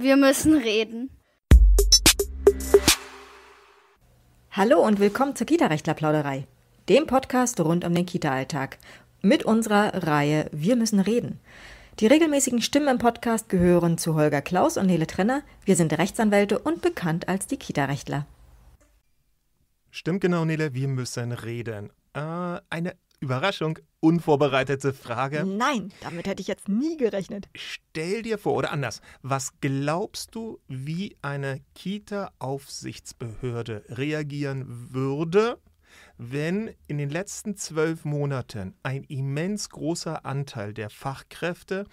Wir müssen reden. Hallo und willkommen zur Kita-Rechtler-Plauderei, dem Podcast rund um den Kita-Alltag mit unserer Reihe Wir müssen reden. Die regelmäßigen Stimmen im Podcast gehören zu Holger Klaus und Nele Trenner. Wir sind Rechtsanwälte und bekannt als die Kita-Rechtler. Stimmt genau, Nele, wir müssen reden. Äh, eine Überraschung unvorbereitete Frage. Nein, damit hätte ich jetzt nie gerechnet. Stell dir vor, oder anders, was glaubst du, wie eine Kita-Aufsichtsbehörde reagieren würde, wenn in den letzten zwölf Monaten ein immens großer Anteil der Fachkräfte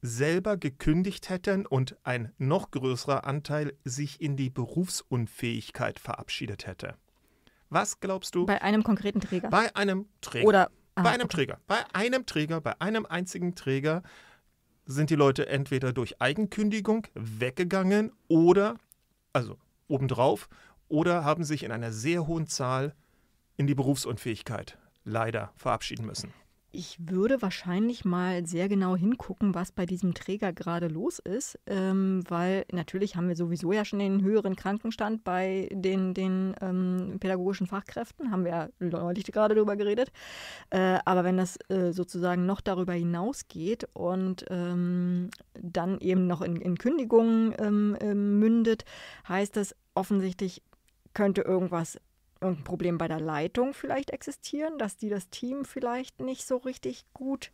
selber gekündigt hätten und ein noch größerer Anteil sich in die Berufsunfähigkeit verabschiedet hätte? Was glaubst du? Bei einem konkreten Träger. Bei einem Träger. Oder Ah, bei einem okay. Träger. Bei einem Träger, bei einem einzigen Träger sind die Leute entweder durch Eigenkündigung weggegangen oder, also obendrauf, oder haben sich in einer sehr hohen Zahl in die Berufsunfähigkeit leider verabschieden müssen. Ich würde wahrscheinlich mal sehr genau hingucken, was bei diesem Träger gerade los ist, ähm, weil natürlich haben wir sowieso ja schon den höheren Krankenstand bei den, den ähm, pädagogischen Fachkräften, haben wir ja neulich gerade drüber geredet. Äh, aber wenn das äh, sozusagen noch darüber hinausgeht und ähm, dann eben noch in, in Kündigungen ähm, ähm, mündet, heißt das offensichtlich, könnte irgendwas ein Problem bei der Leitung vielleicht existieren, dass die das Team vielleicht nicht so richtig gut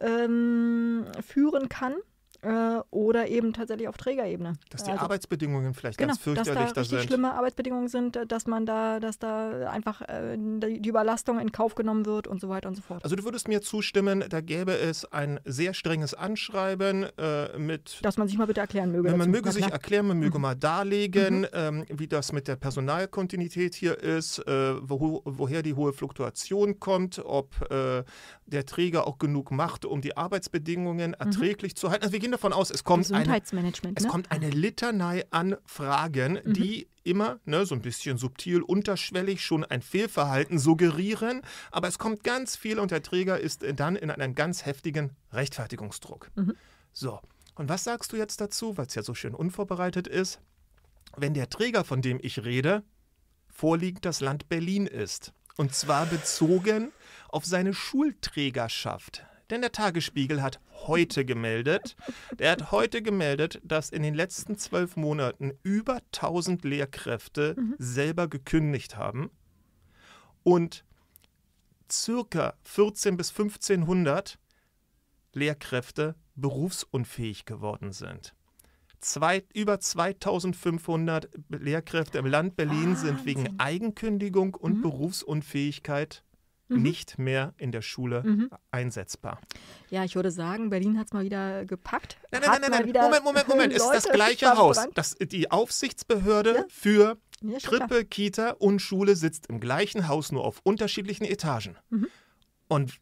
ähm, führen kann äh, oder eben tatsächlich auf Trägerebene. Dass die also, Arbeitsbedingungen vielleicht genau, ganz fürchterlich dass da, da richtig sind. schlimme Arbeitsbedingungen sind, dass man da, dass da einfach äh, die Überlastung in Kauf genommen wird und so weiter und so fort. Also du würdest mir zustimmen, da gäbe es ein sehr strenges Anschreiben äh, mit. Dass man sich mal bitte erklären möge. Man möge sich erklären, man möge mhm. mal darlegen, mhm. ähm, wie das mit der Personalkontinuität hier ist, äh, wo, woher die hohe Fluktuation kommt, ob äh, der Träger auch genug macht, um die Arbeitsbedingungen mhm. erträglich mhm. zu halten. Also wir gehen gehen davon aus, es kommt, eine, es ne? kommt eine Litanei an Fragen, mhm. die immer ne, so ein bisschen subtil, unterschwellig schon ein Fehlverhalten suggerieren, aber es kommt ganz viel und der Träger ist äh, dann in einem ganz heftigen Rechtfertigungsdruck. Mhm. So, und was sagst du jetzt dazu, weil es ja so schön unvorbereitet ist, wenn der Träger, von dem ich rede, vorliegend das Land Berlin ist? Und zwar bezogen auf seine Schulträgerschaft. Denn der Tagesspiegel hat heute gemeldet, der hat heute gemeldet, dass in den letzten zwölf Monaten über 1000 Lehrkräfte mhm. selber gekündigt haben und circa 14 bis 1500 Lehrkräfte berufsunfähig geworden sind. Zwei, über 2500 Lehrkräfte im Land Berlin ah, Wahnsinn. sind wegen Eigenkündigung und mhm. Berufsunfähigkeit mhm. nicht mehr in der Schule mhm. einsetzbar. Ja, ich würde sagen, Berlin hat es mal wieder gepackt. Nein, nein, nein, nein, nein. Moment, Moment, Moment. Es ist das gleiche Haus. Das, die Aufsichtsbehörde ja. für ja, Krippe, Kita und Schule sitzt im gleichen Haus, nur auf unterschiedlichen Etagen. Mhm. Und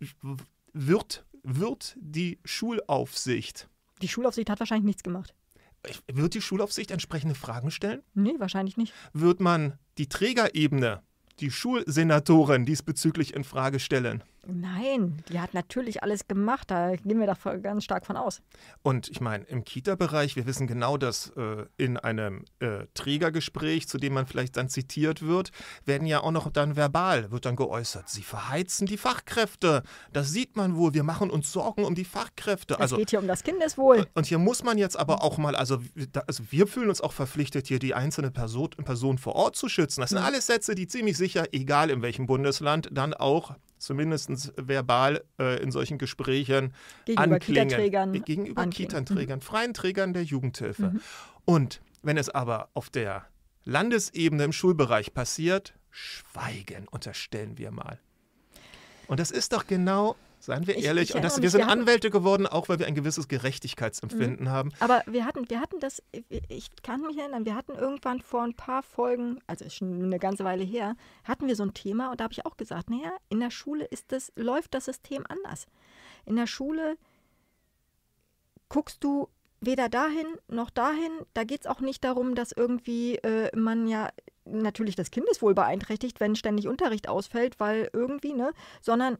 wird, wird die Schulaufsicht. Die Schulaufsicht hat wahrscheinlich nichts gemacht. Wird die Schulaufsicht entsprechende Fragen stellen? Nee, wahrscheinlich nicht. Wird man die Trägerebene die Schulsenatoren diesbezüglich in Frage stellen. Nein, die hat natürlich alles gemacht. Da gehen wir da ganz stark von aus. Und ich meine, im Kita-Bereich, wir wissen genau, dass äh, in einem äh, Trägergespräch, zu dem man vielleicht dann zitiert wird, werden ja auch noch dann verbal, wird dann geäußert, sie verheizen die Fachkräfte. Das sieht man wohl. Wir machen uns Sorgen um die Fachkräfte. Es also, geht hier um das Kindeswohl. Und hier muss man jetzt aber auch mal, also, da, also wir fühlen uns auch verpflichtet, hier die einzelne Person, Person vor Ort zu schützen. Das sind mhm. alles Sätze, die ziemlich sicher, egal in welchem Bundesland, dann auch zumindest verbal äh, in solchen Gesprächen gegenüber anklingen. Kitaträgern äh, gegenüber anklingen. Kitaträgern, mhm. freien Trägern der Jugendhilfe. Mhm. Und wenn es aber auf der Landesebene im Schulbereich passiert, Schweigen unterstellen wir mal. Und das ist doch genau Seien wir ehrlich. Ich und das, wir sind Anwälte geworden, auch weil wir ein gewisses Gerechtigkeitsempfinden mhm. haben. Aber wir hatten, wir hatten das, ich kann mich erinnern, wir hatten irgendwann vor ein paar Folgen, also schon eine ganze Weile her, hatten wir so ein Thema und da habe ich auch gesagt, naja, in der Schule ist das, läuft das System anders. In der Schule guckst du weder dahin noch dahin. Da geht es auch nicht darum, dass irgendwie äh, man ja natürlich das Kindeswohl beeinträchtigt, wenn ständig Unterricht ausfällt, weil irgendwie, ne, sondern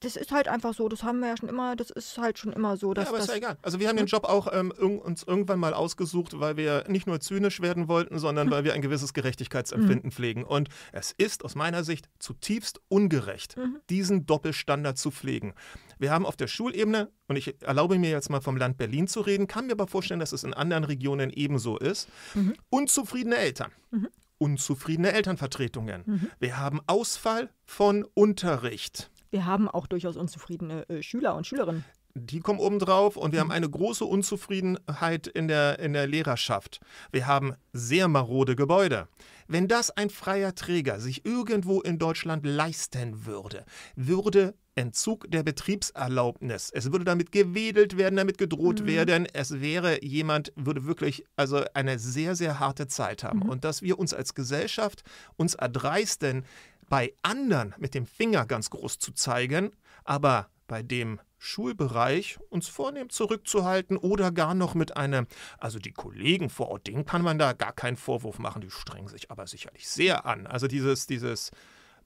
das ist halt einfach so, das haben wir ja schon immer, das ist halt schon immer so. Dass, ja, aber ist ja egal. Also wir haben den Job auch ähm, uns irgendwann mal ausgesucht, weil wir nicht nur zynisch werden wollten, sondern hm. weil wir ein gewisses Gerechtigkeitsempfinden hm. pflegen. Und es ist aus meiner Sicht zutiefst ungerecht, mhm. diesen Doppelstandard zu pflegen. Wir haben auf der Schulebene, und ich erlaube mir jetzt mal vom Land Berlin zu reden, kann mir aber vorstellen, dass es in anderen Regionen ebenso ist, mhm. unzufriedene Eltern mhm. unzufriedene Elternvertretungen. Mhm. Wir haben Ausfall von Unterricht wir haben auch durchaus unzufriedene äh, Schüler und Schülerinnen. Die kommen obendrauf und wir haben mhm. eine große Unzufriedenheit in der, in der Lehrerschaft. Wir haben sehr marode Gebäude. Wenn das ein freier Träger sich irgendwo in Deutschland leisten würde, würde Entzug der Betriebserlaubnis. Es würde damit gewedelt werden, damit gedroht mhm. werden. Es wäre jemand, würde wirklich also eine sehr, sehr harte Zeit haben. Mhm. Und dass wir uns als Gesellschaft uns erdreisten, bei anderen mit dem Finger ganz groß zu zeigen, aber bei dem Schulbereich uns vornehm zurückzuhalten oder gar noch mit einem, also die Kollegen vor Ort, denen kann man da gar keinen Vorwurf machen, die strengen sich aber sicherlich sehr an. Also dieses, dieses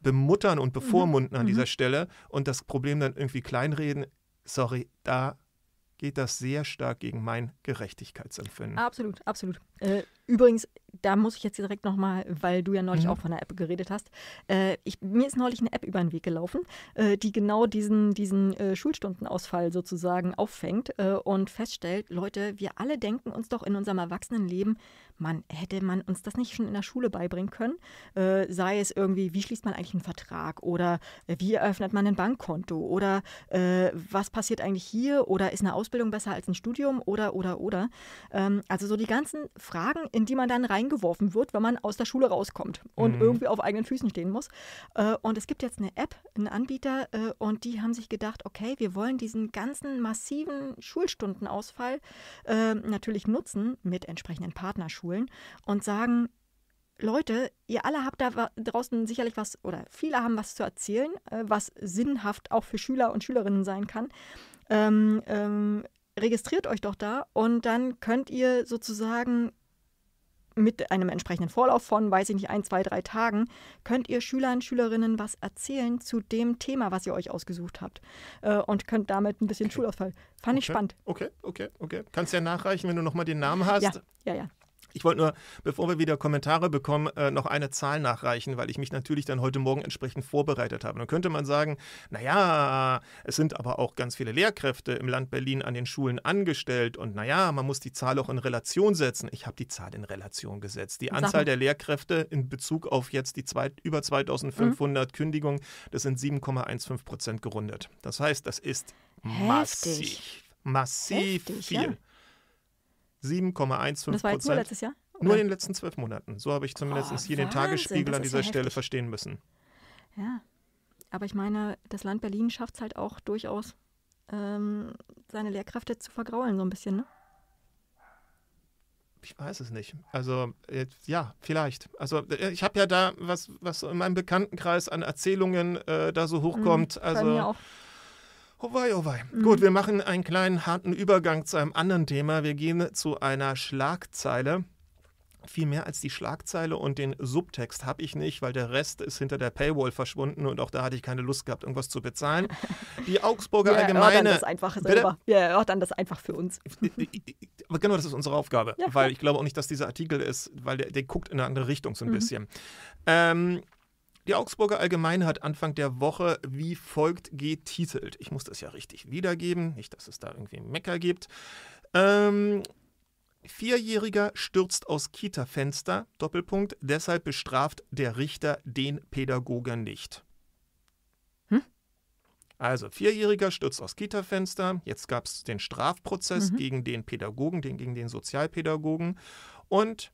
Bemuttern und Bevormunden mhm. an dieser mhm. Stelle und das Problem dann irgendwie kleinreden, sorry, da geht das sehr stark gegen mein Gerechtigkeitsempfinden. Absolut, absolut. Äh Übrigens, da muss ich jetzt direkt nochmal, weil du ja neulich mhm. auch von einer App geredet hast. Äh, ich, mir ist neulich eine App über den Weg gelaufen, äh, die genau diesen, diesen äh, Schulstundenausfall sozusagen auffängt äh, und feststellt, Leute, wir alle denken uns doch in unserem Erwachsenenleben, man hätte man uns das nicht schon in der Schule beibringen können, äh, sei es irgendwie, wie schließt man eigentlich einen Vertrag oder äh, wie eröffnet man ein Bankkonto oder was passiert eigentlich hier oder ist eine Ausbildung besser als ein Studium oder oder oder. Ähm, also so die ganzen Fragen in die man dann reingeworfen wird, wenn man aus der Schule rauskommt und mhm. irgendwie auf eigenen Füßen stehen muss. Äh, und es gibt jetzt eine App, einen Anbieter, äh, und die haben sich gedacht, okay, wir wollen diesen ganzen massiven Schulstundenausfall äh, natürlich nutzen mit entsprechenden Partnerschulen und sagen, Leute, ihr alle habt da draußen sicherlich was oder viele haben was zu erzählen, was sinnhaft auch für Schüler und Schülerinnen sein kann. Ähm, ähm, registriert euch doch da und dann könnt ihr sozusagen mit einem entsprechenden Vorlauf von, weiß ich nicht, ein, zwei, drei Tagen, könnt ihr Schülern, Schülerinnen was erzählen zu dem Thema, was ihr euch ausgesucht habt. Äh, und könnt damit ein bisschen okay. Schulausfall. Fand okay. ich spannend. Okay, okay, okay. Kannst ja nachreichen, wenn du nochmal den Namen hast. Ja, ja, ja. Ich wollte nur, bevor wir wieder Kommentare bekommen, äh, noch eine Zahl nachreichen, weil ich mich natürlich dann heute Morgen entsprechend vorbereitet habe. Dann könnte man sagen, naja, es sind aber auch ganz viele Lehrkräfte im Land Berlin an den Schulen angestellt und naja, man muss die Zahl auch in Relation setzen. Ich habe die Zahl in Relation gesetzt. Die Anzahl der Lehrkräfte in Bezug auf jetzt die zwei, über 2500 mhm. Kündigungen, das sind 7,15 Prozent gerundet. Das heißt, das ist Heftig. massiv massiv Heftig, viel. Ja. 7,15 Prozent. Das war jetzt nur letztes Jahr? Oder? Nur in den letzten zwölf Monaten. So habe ich zumindest oh, hier den Tagesspiegel an dieser ja Stelle verstehen müssen. Ja, aber ich meine, das Land Berlin schafft es halt auch durchaus, ähm, seine Lehrkräfte zu vergraulen, so ein bisschen, ne? ich weiß es nicht. Also, äh, ja, vielleicht. Also, äh, ich habe ja da, was, was in meinem Bekanntenkreis an Erzählungen äh, da so mhm, hochkommt. also, Oh wei, oh wei. Mhm. Gut, wir machen einen kleinen harten Übergang zu einem anderen Thema. Wir gehen zu einer Schlagzeile. Viel mehr als die Schlagzeile und den Subtext habe ich nicht, weil der Rest ist hinter der Paywall verschwunden und auch da hatte ich keine Lust gehabt, irgendwas zu bezahlen. Die Augsburger wir Allgemeine. Das einfach selber. Wir erörtern das einfach für uns. Aber Genau, das ist unsere Aufgabe, ja, weil ich glaube auch nicht, dass dieser Artikel ist, weil der, der guckt in eine andere Richtung so ein mhm. bisschen. Ähm, die Augsburger Allgemeine hat Anfang der Woche wie folgt getitelt. Ich muss das ja richtig wiedergeben, nicht, dass es da irgendwie Mecker gibt. Ähm, Vierjähriger stürzt aus Kita-Fenster, Doppelpunkt, deshalb bestraft der Richter den Pädagogen nicht. Hm? Also, Vierjähriger stürzt aus Kita-Fenster, jetzt gab es den Strafprozess mhm. gegen den Pädagogen, den, gegen den Sozialpädagogen und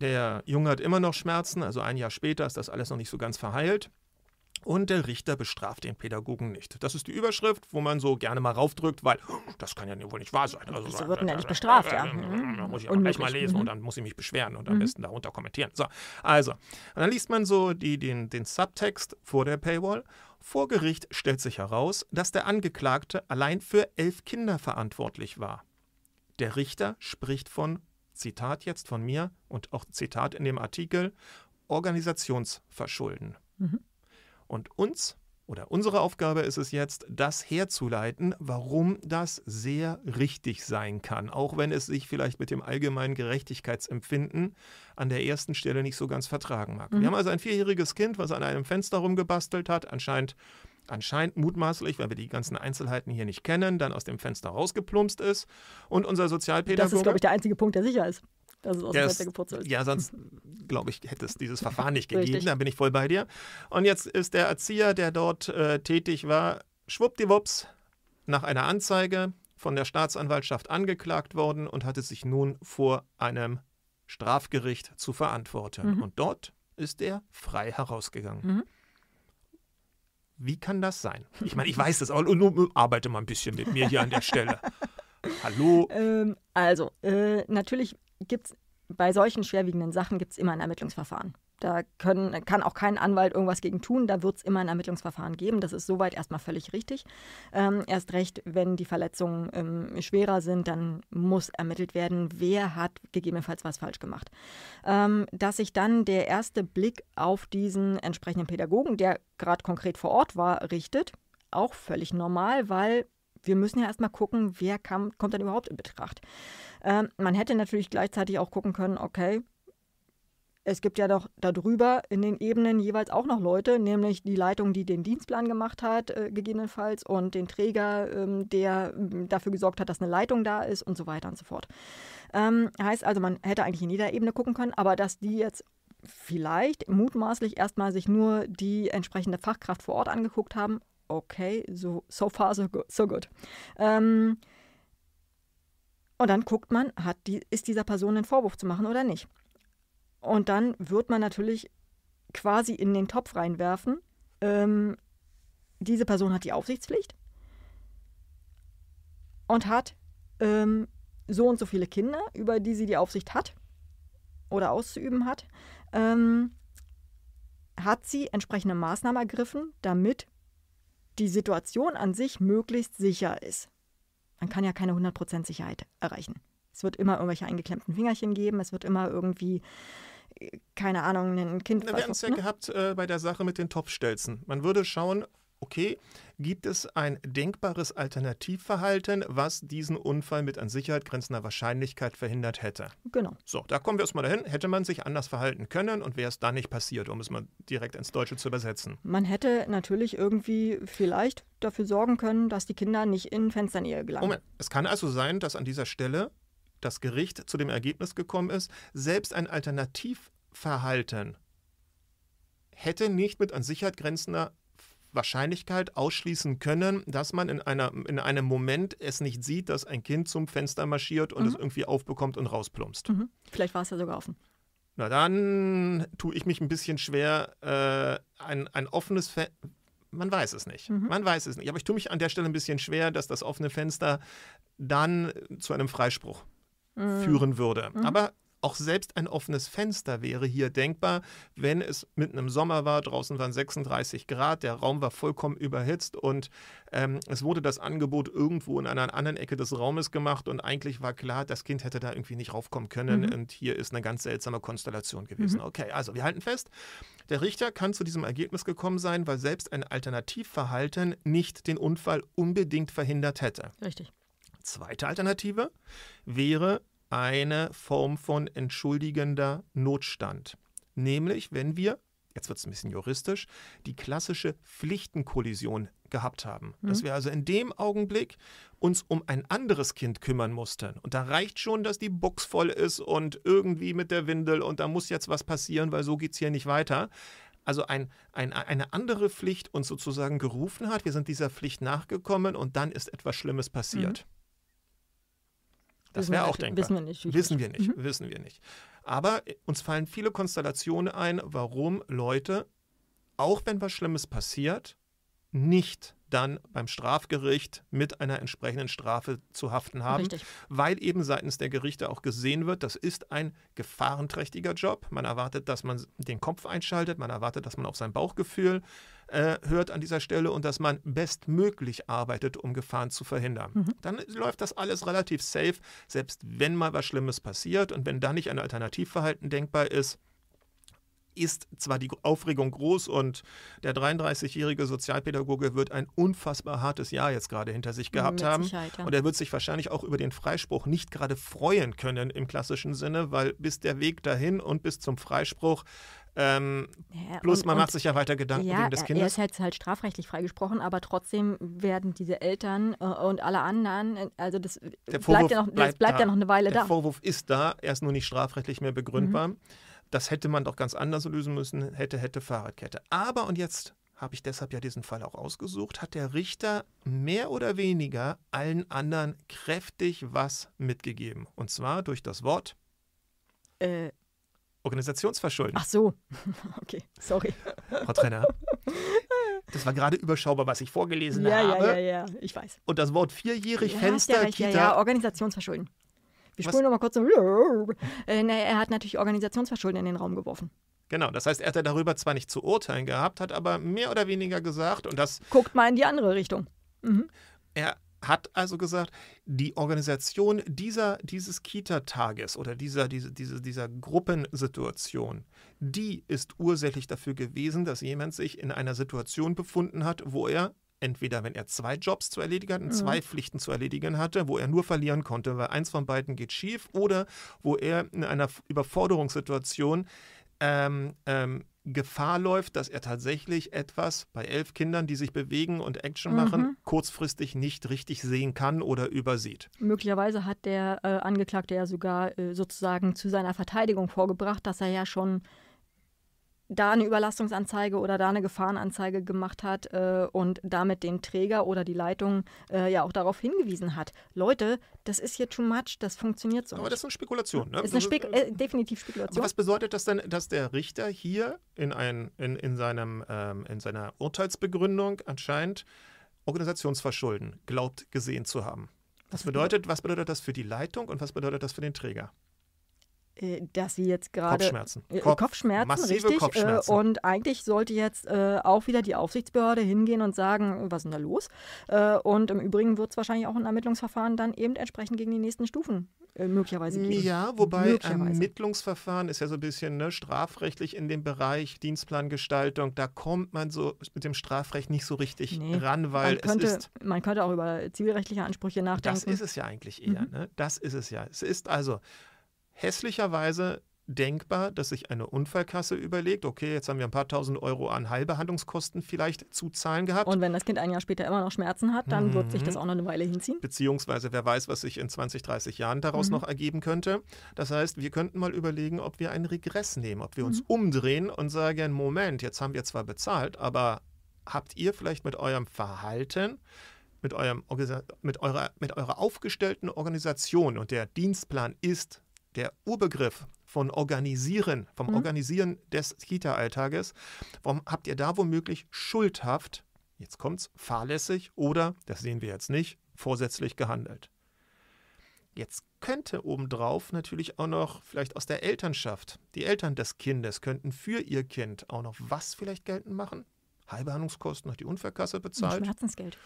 der Junge hat immer noch Schmerzen, also ein Jahr später ist das alles noch nicht so ganz verheilt. Und der Richter bestraft den Pädagogen nicht. Das ist die Überschrift, wo man so gerne mal raufdrückt, weil das kann ja wohl nicht wahr sein. Also, so wird man äh, äh, äh, ja nicht bestraft, ja. Dann muss ich auch gleich mal lesen mhm. und dann muss ich mich beschweren und am mhm. besten darunter kommentieren. So, also, dann liest man so die, den, den Subtext vor der Paywall. Vor Gericht stellt sich heraus, dass der Angeklagte allein für elf Kinder verantwortlich war. Der Richter spricht von Zitat jetzt von mir und auch Zitat in dem Artikel, Organisationsverschulden. Mhm. Und uns oder unsere Aufgabe ist es jetzt, das herzuleiten, warum das sehr richtig sein kann, auch wenn es sich vielleicht mit dem allgemeinen Gerechtigkeitsempfinden an der ersten Stelle nicht so ganz vertragen mag. Mhm. Wir haben also ein vierjähriges Kind, was an einem Fenster rumgebastelt hat, anscheinend anscheinend mutmaßlich, weil wir die ganzen Einzelheiten hier nicht kennen, dann aus dem Fenster rausgeplumpst ist. Und unser Sozialpädagoge. Das ist, glaube ich, der einzige Punkt, der sicher ist. Dass es aus dem Fenster gepurzelt ist. Ja, sonst, glaube ich, hätte es dieses Verfahren nicht gegeben. da bin ich voll bei dir. Und jetzt ist der Erzieher, der dort äh, tätig war, schwuppdiwupps nach einer Anzeige von der Staatsanwaltschaft angeklagt worden und hatte sich nun vor einem Strafgericht zu verantworten. Mhm. Und dort ist er frei herausgegangen. Mhm. Wie kann das sein? Ich meine, ich weiß das, aber arbeite mal ein bisschen mit mir hier an der Stelle. Hallo? Ähm, also, äh, natürlich gibt es bei solchen schwerwiegenden Sachen gibt's immer ein Ermittlungsverfahren. Da können, kann auch kein Anwalt irgendwas gegen tun. Da wird es immer ein Ermittlungsverfahren geben. Das ist soweit erstmal völlig richtig. Ähm, erst recht, wenn die Verletzungen ähm, schwerer sind, dann muss ermittelt werden, wer hat gegebenenfalls was falsch gemacht. Ähm, dass sich dann der erste Blick auf diesen entsprechenden Pädagogen, der gerade konkret vor Ort war, richtet, auch völlig normal, weil wir müssen ja erstmal gucken, wer kam, kommt dann überhaupt in Betracht. Ähm, man hätte natürlich gleichzeitig auch gucken können, okay, es gibt ja doch darüber in den Ebenen jeweils auch noch Leute, nämlich die Leitung, die den Dienstplan gemacht hat, äh, gegebenenfalls, und den Träger, ähm, der ähm, dafür gesorgt hat, dass eine Leitung da ist und so weiter und so fort. Ähm, heißt also, man hätte eigentlich in jeder Ebene gucken können, aber dass die jetzt vielleicht mutmaßlich erstmal sich nur die entsprechende Fachkraft vor Ort angeguckt haben, okay, so, so far, so good. So good. Ähm, und dann guckt man, hat die, ist dieser Person ein Vorwurf zu machen oder nicht. Und dann wird man natürlich quasi in den Topf reinwerfen. Ähm, diese Person hat die Aufsichtspflicht und hat ähm, so und so viele Kinder, über die sie die Aufsicht hat oder auszuüben hat. Ähm, hat sie entsprechende Maßnahmen ergriffen, damit die Situation an sich möglichst sicher ist. Man kann ja keine 100% Sicherheit erreichen. Es wird immer irgendwelche eingeklemmten Fingerchen geben, es wird immer irgendwie keine Ahnung, ein Kind. Na, wir haben es ja ne? gehabt äh, bei der Sache mit den Topfstelzen. Man würde schauen, okay, gibt es ein denkbares Alternativverhalten, was diesen Unfall mit an Sicherheit grenzender Wahrscheinlichkeit verhindert hätte? Genau. So, da kommen wir erstmal dahin. Hätte man sich anders verhalten können und wäre es da nicht passiert, um es mal direkt ins Deutsche zu übersetzen? Man hätte natürlich irgendwie vielleicht dafür sorgen können, dass die Kinder nicht in Fensternähe gelangen. Moment, es kann also sein, dass an dieser Stelle das Gericht zu dem Ergebnis gekommen ist, selbst ein Alternativverhalten hätte nicht mit an Sicherheit grenzender Wahrscheinlichkeit ausschließen können, dass man in, einer, in einem Moment es nicht sieht, dass ein Kind zum Fenster marschiert und mhm. es irgendwie aufbekommt und rausplumpst. Mhm. Vielleicht war es ja sogar offen. Na dann tue ich mich ein bisschen schwer, äh, ein, ein offenes Fenster. Man weiß es nicht. Mhm. Man weiß es nicht. Aber ich tue mich an der Stelle ein bisschen schwer, dass das offene Fenster dann zu einem Freispruch führen mhm. würde. Mhm. Aber auch selbst ein offenes Fenster wäre hier denkbar, wenn es mitten im Sommer war, draußen waren 36 Grad, der Raum war vollkommen überhitzt und ähm, es wurde das Angebot irgendwo in einer anderen Ecke des Raumes gemacht und eigentlich war klar, das Kind hätte da irgendwie nicht raufkommen können mhm. und hier ist eine ganz seltsame Konstellation mhm. gewesen. Mhm. Okay, also wir halten fest, der Richter kann zu diesem Ergebnis gekommen sein, weil selbst ein Alternativverhalten nicht den Unfall unbedingt verhindert hätte. Richtig. Zweite Alternative wäre, eine Form von entschuldigender Notstand. Nämlich, wenn wir, jetzt wird es ein bisschen juristisch, die klassische Pflichtenkollision gehabt haben. Mhm. Dass wir also in dem Augenblick uns um ein anderes Kind kümmern mussten. Und da reicht schon, dass die Box voll ist und irgendwie mit der Windel und da muss jetzt was passieren, weil so geht es hier nicht weiter. Also ein, ein, eine andere Pflicht uns sozusagen gerufen hat. Wir sind dieser Pflicht nachgekommen und dann ist etwas Schlimmes passiert. Mhm. Das wäre auch denkbar. Wissen wir nicht. Wissen wir nicht, mhm. wissen wir nicht. Aber äh, uns fallen viele Konstellationen ein, warum Leute, auch wenn was Schlimmes passiert, nicht dann beim Strafgericht mit einer entsprechenden Strafe zu haften haben, Richtig. weil eben seitens der Gerichte auch gesehen wird, das ist ein gefahrenträchtiger Job. Man erwartet, dass man den Kopf einschaltet, man erwartet, dass man auf sein Bauchgefühl äh, hört an dieser Stelle und dass man bestmöglich arbeitet, um Gefahren zu verhindern. Mhm. Dann läuft das alles relativ safe, selbst wenn mal was Schlimmes passiert und wenn da nicht ein Alternativverhalten denkbar ist ist zwar die Aufregung groß und der 33-jährige Sozialpädagoge wird ein unfassbar hartes Jahr jetzt gerade hinter sich gehabt Mit haben. Ja. Und er wird sich wahrscheinlich auch über den Freispruch nicht gerade freuen können im klassischen Sinne, weil bis der Weg dahin und bis zum Freispruch ähm, ja, bloß und, man macht sich ja weiter Gedanken ja, wegen des Kindes. Er ist jetzt halt, halt strafrechtlich freigesprochen, aber trotzdem werden diese Eltern äh, und alle anderen, äh, also das bleibt, ja noch, bleibt, bleibt da, ja noch eine Weile der da. Der Vorwurf ist da, er ist nur nicht strafrechtlich mehr begründbar. Mhm. Das hätte man doch ganz anders lösen müssen, hätte, hätte Fahrradkette. Aber und jetzt habe ich deshalb ja diesen Fall auch ausgesucht, hat der Richter mehr oder weniger allen anderen kräftig was mitgegeben. Und zwar durch das Wort. Äh, Organisationsverschulden. Ach so, okay, sorry. Frau Trenner, das war gerade überschaubar, was ich vorgelesen ja, habe. Ja, ja, ja, ich weiß. Und das Wort vierjährig, ja, Fenster, recht, Kita. Ja, ja, Organisationsverschulden. Wir spulen nochmal kurz so. Äh, er hat natürlich Organisationsverschulden in den Raum geworfen. Genau, das heißt, er hat darüber zwar nicht zu urteilen gehabt, hat aber mehr oder weniger gesagt und das. Guckt mal in die andere Richtung. Mhm. Er hat also gesagt, die Organisation dieser, dieses Kita-Tages oder dieser, diese, diese, dieser Gruppensituation, die ist ursächlich dafür gewesen, dass jemand sich in einer Situation befunden hat, wo er entweder, wenn er zwei Jobs zu erledigen hat, mhm. zwei Pflichten zu erledigen hatte, wo er nur verlieren konnte, weil eins von beiden geht schief, oder wo er in einer Überforderungssituation ähm, ähm, Gefahr läuft, dass er tatsächlich etwas bei elf Kindern, die sich bewegen und Action mhm. machen, mhm. kurzfristig nicht richtig sehen kann oder übersieht. Möglicherweise hat der äh, Angeklagte ja sogar äh, sozusagen zu seiner Verteidigung vorgebracht, dass er ja schon da eine Überlastungsanzeige oder da eine Gefahrenanzeige gemacht hat äh, und damit den Träger oder die Leitung äh, ja auch darauf hingewiesen hat. Leute, das ist hier too much, das funktioniert so. Aber nicht. das ist eine Spekulation, ne? Ist eine also Spek äh, definitiv Spekulation. Aber was bedeutet das denn, dass der Richter hier in, ein, in, in, seinem, ähm, in seiner Urteilsbegründung anscheinend Organisationsverschulden glaubt gesehen zu haben? Was bedeutet, was bedeutet das für die Leitung und was bedeutet das für den Träger? Äh, dass sie jetzt gerade Kopfschmerzen, äh, Kopf, Kopfschmerzen richtig. Äh, Kopfschmerzen. und eigentlich sollte jetzt auch wieder die Aufsichtsbehörde hingehen und sagen, was ist denn da los? und im Übrigen wird es wahrscheinlich auch ein Ermittlungsverfahren dann eben entsprechend gegen die nächsten Stufen möglicherweise geben. Ja, wobei Ermittlungsverfahren ist ja so ein bisschen ne, strafrechtlich in dem Bereich Dienstplangestaltung, da kommt man so mit dem Strafrecht nicht so richtig nee, ran, weil könnte, es ist... Man könnte auch über zivilrechtliche Ansprüche nachdenken. Das ist es ja eigentlich eher. Mhm. Ne? Das ist es ja. Es ist also hässlicherweise denkbar, dass sich eine Unfallkasse überlegt, okay, jetzt haben wir ein paar tausend Euro an Heilbehandlungskosten vielleicht zu zahlen gehabt. Und wenn das Kind ein Jahr später immer noch Schmerzen hat, dann mhm. wird sich das mhm. auch noch eine Weile hinziehen. Beziehungsweise wer weiß, was sich in 20, 30 Jahren daraus mhm. noch ergeben könnte. Das heißt, wir könnten mal überlegen, ob wir einen Regress nehmen, ob wir uns mhm. umdrehen und sagen, Moment, jetzt haben wir zwar bezahlt, aber habt ihr vielleicht mit eurem Verhalten mit, eurem, mit, eurer, mit eurer aufgestellten Organisation und der Dienstplan ist der Urbegriff von Organisieren, vom mhm. Organisieren des Kita-Alltages, warum habt ihr da womöglich schuldhaft, jetzt kommt's, fahrlässig oder, das sehen wir jetzt nicht, vorsätzlich gehandelt? Jetzt könnte obendrauf natürlich auch noch vielleicht aus der Elternschaft, die Eltern des Kindes könnten für ihr Kind auch noch was vielleicht geltend machen? Halbe Handlungskosten hat die Unfallkasse bezahlt. Und Schmerzensgeld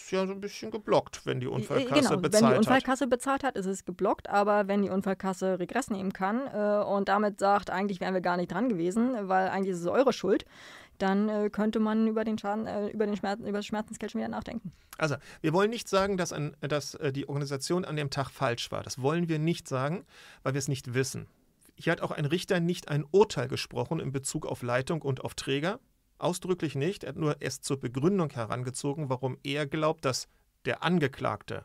ist ja so ein bisschen geblockt, wenn die äh, äh, Unfallkasse genau, bezahlt hat. Wenn die Unfallkasse hat. bezahlt hat, ist es geblockt, aber wenn die Unfallkasse Regress nehmen kann äh, und damit sagt, eigentlich wären wir gar nicht dran gewesen, weil eigentlich ist es eure Schuld, dann äh, könnte man über den Schaden, äh, über, den Schmerz, über das Schmerzensgeld schon wieder nachdenken. Also, wir wollen nicht sagen, dass, ein, dass äh, die Organisation an dem Tag falsch war. Das wollen wir nicht sagen, weil wir es nicht wissen. Hier hat auch ein Richter nicht ein Urteil gesprochen in Bezug auf Leitung und auf Träger ausdrücklich nicht, er hat nur erst zur Begründung herangezogen, warum er glaubt, dass der Angeklagte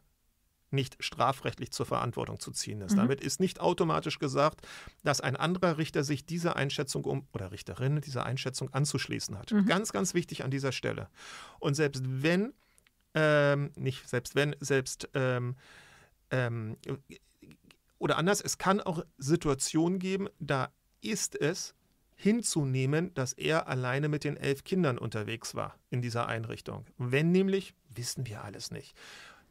nicht strafrechtlich zur Verantwortung zu ziehen ist. Mhm. Damit ist nicht automatisch gesagt, dass ein anderer Richter sich dieser Einschätzung um oder Richterin dieser Einschätzung anzuschließen hat. Mhm. Ganz, ganz wichtig an dieser Stelle. Und selbst wenn, ähm, nicht selbst wenn, selbst ähm, ähm, oder anders, es kann auch Situationen geben, da ist es hinzunehmen, dass er alleine mit den elf Kindern unterwegs war in dieser Einrichtung. Wenn nämlich, wissen wir alles nicht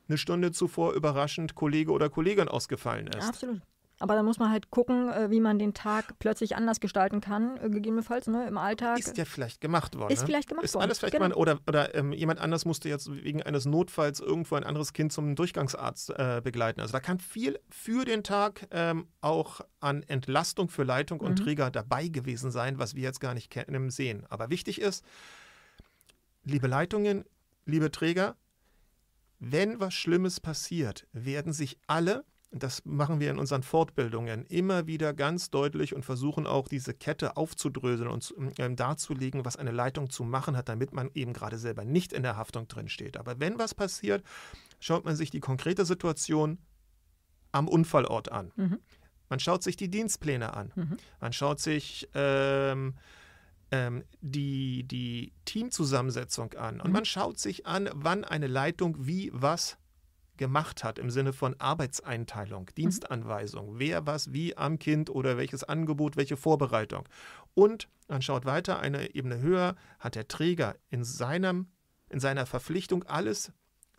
eine Stunde zuvor überraschend Kollege oder Kollegin ausgefallen ist. Absolut. Aber da muss man halt gucken, äh, wie man den Tag plötzlich anders gestalten kann, äh, gegebenenfalls ne, im Alltag. Ist ja vielleicht gemacht worden. Ist ne? vielleicht gemacht ist worden. Alles vielleicht genau. mal, oder oder ähm, jemand anders musste jetzt wegen eines Notfalls irgendwo ein anderes Kind zum Durchgangsarzt äh, begleiten. Also da kann viel für den Tag ähm, auch an Entlastung für Leitung und mhm. Träger dabei gewesen sein, was wir jetzt gar nicht sehen. Aber wichtig ist, liebe Leitungen, liebe Träger, wenn was Schlimmes passiert, werden sich alle das machen wir in unseren Fortbildungen immer wieder ganz deutlich und versuchen auch diese Kette aufzudröseln und ähm, darzulegen, was eine Leitung zu machen hat, damit man eben gerade selber nicht in der Haftung drin steht. Aber wenn was passiert, schaut man sich die konkrete Situation am Unfallort an. Mhm. Man schaut sich die Dienstpläne an. Mhm. Man schaut sich ähm, ähm, die, die Teamzusammensetzung an. Und mhm. man schaut sich an, wann eine Leitung wie was gemacht hat im Sinne von Arbeitseinteilung, mhm. Dienstanweisung, wer was wie am Kind oder welches Angebot, welche Vorbereitung. Und man schaut weiter, eine Ebene höher, hat der Träger in, seinem, in seiner Verpflichtung alles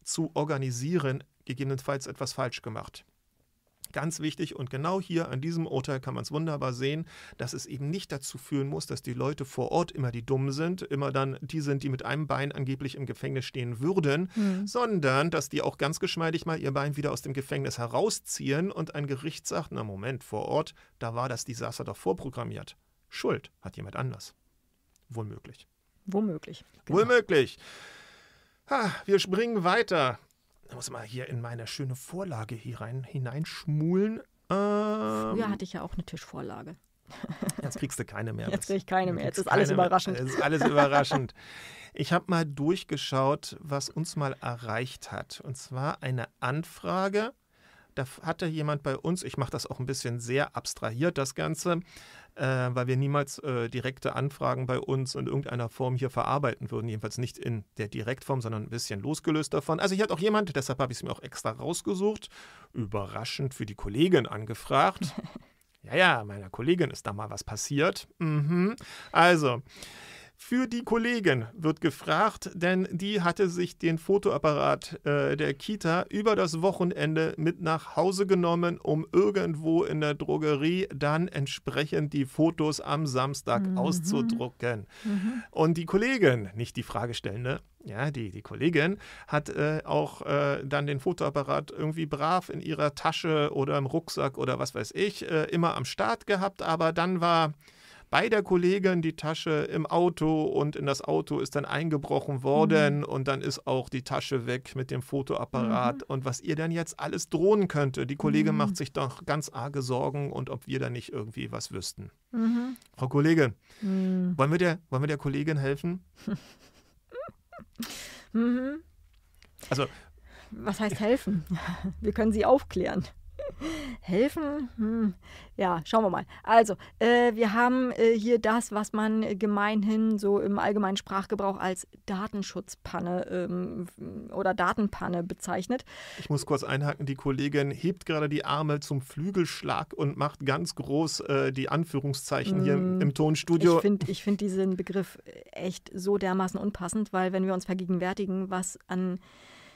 zu organisieren, gegebenenfalls etwas falsch gemacht. Ganz wichtig und genau hier an diesem Urteil kann man es wunderbar sehen, dass es eben nicht dazu führen muss, dass die Leute vor Ort immer die Dummen sind, immer dann die sind, die mit einem Bein angeblich im Gefängnis stehen würden, mhm. sondern dass die auch ganz geschmeidig mal ihr Bein wieder aus dem Gefängnis herausziehen und ein Gericht sagt, na Moment, vor Ort, da war das Desaster doch vorprogrammiert. Schuld hat jemand anders. Wohl möglich. Womöglich. Genau. Womöglich. Ha, wir springen weiter. Ich muss mal hier in meine schöne Vorlage hier rein, hineinschmulen. Ähm, Früher hatte ich ja auch eine Tischvorlage. Jetzt kriegst du keine mehr. Jetzt krieg ich keine mehr. Jetzt ist alles überraschend. Es ist alles überraschend. Ich habe mal durchgeschaut, was uns mal erreicht hat. Und zwar eine Anfrage da hatte jemand bei uns, ich mache das auch ein bisschen sehr abstrahiert, das Ganze, äh, weil wir niemals äh, direkte Anfragen bei uns in irgendeiner Form hier verarbeiten würden. Jedenfalls nicht in der Direktform, sondern ein bisschen losgelöst davon. Also hier hat auch jemand, deshalb habe ich es mir auch extra rausgesucht, überraschend für die Kollegin angefragt. ja, ja, meiner Kollegin ist da mal was passiert. Mhm. Also für die Kollegin wird gefragt, denn die hatte sich den Fotoapparat äh, der Kita über das Wochenende mit nach Hause genommen, um irgendwo in der Drogerie dann entsprechend die Fotos am Samstag mhm. auszudrucken. Mhm. Und die Kollegin, nicht die Fragestellende, ja, die, die Kollegin hat äh, auch äh, dann den Fotoapparat irgendwie brav in ihrer Tasche oder im Rucksack oder was weiß ich äh, immer am Start gehabt, aber dann war bei der Kollegin die Tasche im Auto und in das Auto ist dann eingebrochen worden mhm. und dann ist auch die Tasche weg mit dem Fotoapparat mhm. und was ihr dann jetzt alles drohen könnte. Die Kollegin mhm. macht sich doch ganz arge Sorgen und ob wir da nicht irgendwie was wüssten. Mhm. Frau Kollegin, mhm. wollen, wir der, wollen wir der Kollegin helfen? Mhm. also. Was heißt helfen? Wir können sie aufklären. Helfen? Hm. Ja, schauen wir mal. Also, äh, wir haben äh, hier das, was man gemeinhin so im allgemeinen Sprachgebrauch als Datenschutzpanne ähm, oder Datenpanne bezeichnet. Ich muss kurz einhaken, die Kollegin hebt gerade die Arme zum Flügelschlag und macht ganz groß äh, die Anführungszeichen mm. hier im, im Tonstudio. Ich finde ich find diesen Begriff echt so dermaßen unpassend, weil wenn wir uns vergegenwärtigen, was an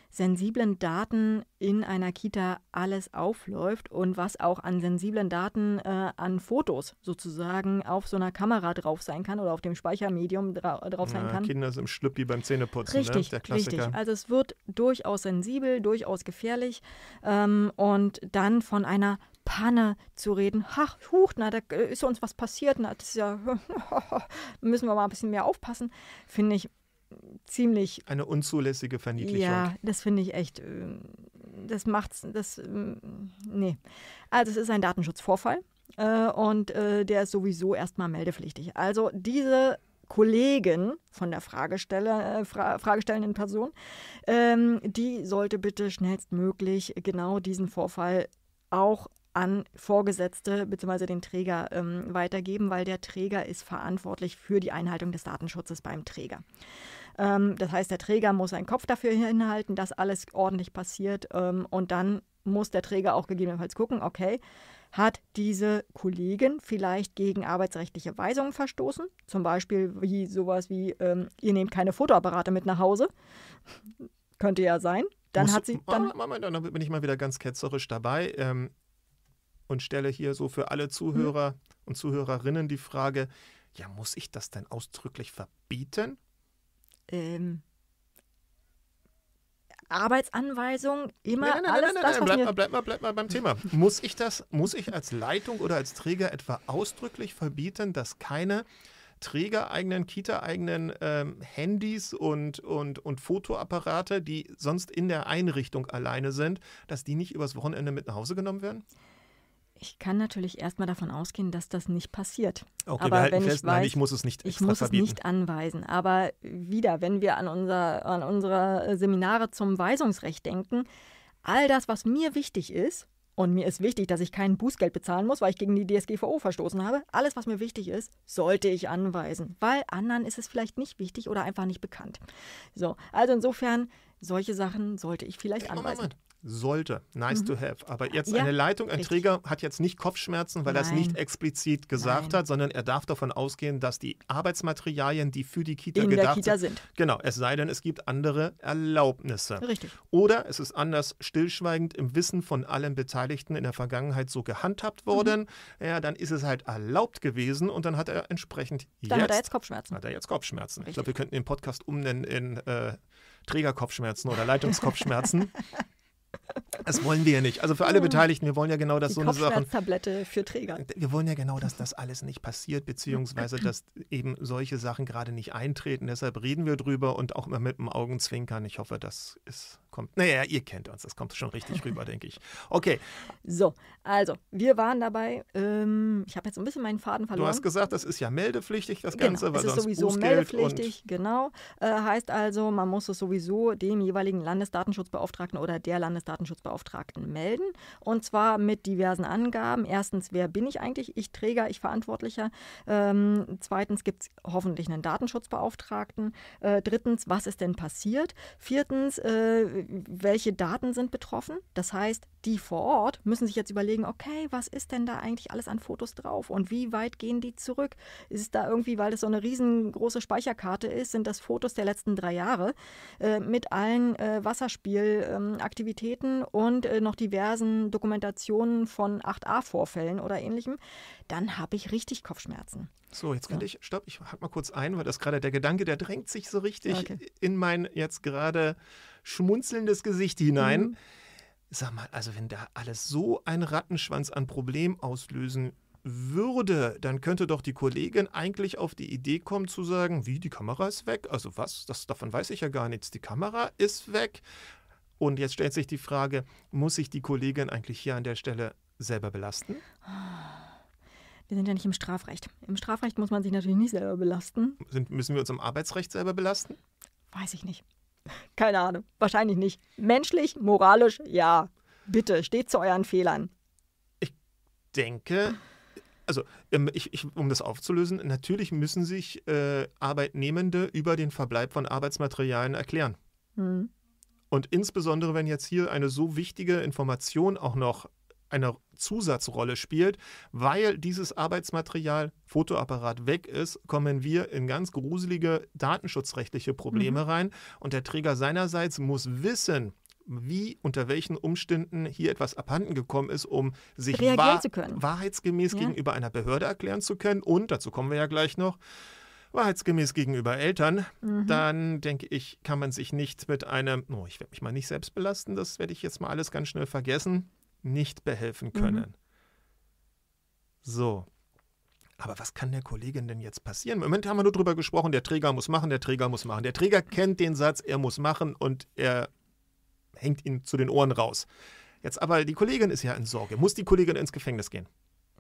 sensiblen Daten in einer Kita alles aufläuft und was auch an sensiblen Daten äh, an Fotos sozusagen auf so einer Kamera drauf sein kann oder auf dem Speichermedium dra äh, drauf sein ja, kann. Kinder sind im Schlüppi beim Zähneputzen, ne? richtig, ne? der Klassiker. Richtig, also es wird durchaus sensibel, durchaus gefährlich ähm, und dann von einer Panne zu reden. Ach, huch, na, da äh, ist uns was passiert, na, das ist ja, müssen wir mal ein bisschen mehr aufpassen, finde ich ziemlich. Eine unzulässige Verniedlichung. Ja, das finde ich echt. Ähm, das macht's. Das. Ähm, nee. Also, es ist ein Datenschutzvorfall äh, und äh, der ist sowieso erstmal meldepflichtig. Also, diese Kollegin von der Fragesteller, äh, fra fragestellenden Person, ähm, die sollte bitte schnellstmöglich genau diesen Vorfall auch an Vorgesetzte bzw. den Träger ähm, weitergeben, weil der Träger ist verantwortlich für die Einhaltung des Datenschutzes beim Träger. Ähm, das heißt, der Träger muss seinen Kopf dafür hinhalten, dass alles ordentlich passiert ähm, und dann muss der Träger auch gegebenenfalls gucken, okay, hat diese Kollegin vielleicht gegen arbeitsrechtliche Weisungen verstoßen, zum Beispiel wie sowas wie, ähm, ihr nehmt keine Fotoapparate mit nach Hause, könnte ja sein. Dann muss, hat sie. Dann, Moment, dann bin ich mal wieder ganz ketzerisch dabei. Ähm, und stelle hier so für alle Zuhörer und Zuhörerinnen die Frage, ja, muss ich das denn ausdrücklich verbieten? Ähm, Arbeitsanweisung, immer nein, nein, alles nein, das, bleib, mal, bleib, mal, bleib mal beim Thema. muss ich das, muss ich als Leitung oder als Träger etwa ausdrücklich verbieten, dass keine trägereigenen, kita-eigenen ähm, Handys und, und, und Fotoapparate, die sonst in der Einrichtung alleine sind, dass die nicht übers Wochenende mit nach Hause genommen werden? Ich kann natürlich erstmal davon ausgehen, dass das nicht passiert. Okay, aber wir halten wenn fest, ich weiß, nein, ich muss es nicht Ich muss verbieten. es nicht anweisen. Aber wieder, wenn wir an, unser, an unsere äh, Seminare zum Weisungsrecht denken, all das, was mir wichtig ist, und mir ist wichtig, dass ich kein Bußgeld bezahlen muss, weil ich gegen die DSGVO verstoßen habe. Alles, was mir wichtig ist, sollte ich anweisen, weil anderen ist es vielleicht nicht wichtig oder einfach nicht bekannt. So, also insofern, solche Sachen sollte ich vielleicht anweisen. Moment, Moment sollte. Nice mhm. to have. Aber jetzt ja, eine Leitung, ein richtig. Träger hat jetzt nicht Kopfschmerzen, weil er es nicht explizit gesagt Nein. hat, sondern er darf davon ausgehen, dass die Arbeitsmaterialien, die für die Kita In gedacht der Kita sind, sind. Genau, es sei denn, es gibt andere Erlaubnisse. Richtig. Oder es ist anders stillschweigend im Wissen von allen Beteiligten in der Vergangenheit so gehandhabt mhm. worden. Mhm. Ja, dann ist es halt erlaubt gewesen und dann hat er entsprechend jetzt, dann hat er jetzt Kopfschmerzen. Hat er jetzt Kopfschmerzen. Richtig. Ich glaube, wir könnten den Podcast umnennen in äh, Trägerkopfschmerzen oder Leitungskopfschmerzen. Das wollen wir ja nicht. Also für alle Beteiligten, wir wollen ja genau, dass Die so eine Sache. Tablette für Träger. Wir wollen ja genau, dass das alles nicht passiert, beziehungsweise dass eben solche Sachen gerade nicht eintreten. Deshalb reden wir drüber und auch immer mit dem Augenzwinkern. Ich hoffe, das ist kommt. Naja, ihr kennt uns, das kommt schon richtig rüber, denke ich. Okay. So, also, wir waren dabei, ähm, ich habe jetzt ein bisschen meinen Faden verloren. Du hast gesagt, das ist ja meldepflichtig, das genau, Ganze, weil es ist sowieso Bußgeld meldepflichtig, genau. Äh, heißt also, man muss es sowieso dem jeweiligen Landesdatenschutzbeauftragten oder der Landesdatenschutzbeauftragten melden. Und zwar mit diversen Angaben. Erstens, wer bin ich eigentlich? Ich Träger, ich Verantwortlicher. Ähm, zweitens gibt es hoffentlich einen Datenschutzbeauftragten. Äh, drittens, was ist denn passiert? Viertens, äh, welche Daten sind betroffen. Das heißt, die vor Ort müssen sich jetzt überlegen, okay, was ist denn da eigentlich alles an Fotos drauf und wie weit gehen die zurück? Ist es da irgendwie, weil das so eine riesengroße Speicherkarte ist, sind das Fotos der letzten drei Jahre äh, mit allen äh, Wasserspielaktivitäten ähm, und äh, noch diversen Dokumentationen von 8a-Vorfällen oder ähnlichem, dann habe ich richtig Kopfschmerzen. So, jetzt könnte ja. ich, stopp, ich hack mal kurz ein, weil das gerade der Gedanke, der drängt sich so richtig okay. in mein jetzt gerade schmunzelndes Gesicht hinein. Mhm. Sag mal, also wenn da alles so ein Rattenschwanz an Problemen auslösen würde, dann könnte doch die Kollegin eigentlich auf die Idee kommen zu sagen, wie, die Kamera ist weg? Also was? Das, davon weiß ich ja gar nichts. Die Kamera ist weg. Und jetzt stellt sich die Frage, muss ich die Kollegin eigentlich hier an der Stelle selber belasten? Wir sind ja nicht im Strafrecht. Im Strafrecht muss man sich natürlich nicht selber belasten. Sind, müssen wir uns im Arbeitsrecht selber belasten? Weiß ich nicht. Keine Ahnung. Wahrscheinlich nicht. Menschlich, moralisch, ja. Bitte, steht zu euren Fehlern. Ich denke, also ähm, ich, ich, um das aufzulösen, natürlich müssen sich äh, Arbeitnehmende über den Verbleib von Arbeitsmaterialien erklären. Hm. Und insbesondere, wenn jetzt hier eine so wichtige Information auch noch eine Zusatzrolle spielt, weil dieses Arbeitsmaterial, Fotoapparat weg ist, kommen wir in ganz gruselige datenschutzrechtliche Probleme mhm. rein. Und der Träger seinerseits muss wissen, wie, unter welchen Umständen hier etwas abhanden gekommen ist, um sich wahr wahrheitsgemäß ja. gegenüber einer Behörde erklären zu können. Und dazu kommen wir ja gleich noch wahrheitsgemäß gegenüber Eltern, mhm. dann denke ich, kann man sich nicht mit einem, oh, ich werde mich mal nicht selbst belasten, das werde ich jetzt mal alles ganz schnell vergessen, nicht behelfen mhm. können. Mhm. So. Aber was kann der Kollegin denn jetzt passieren? Im Moment haben wir nur drüber gesprochen, der Träger muss machen, der Träger muss machen. Der Träger kennt den Satz, er muss machen und er hängt ihn zu den Ohren raus. Jetzt aber, die Kollegin ist ja in Sorge. Muss die Kollegin ins Gefängnis gehen?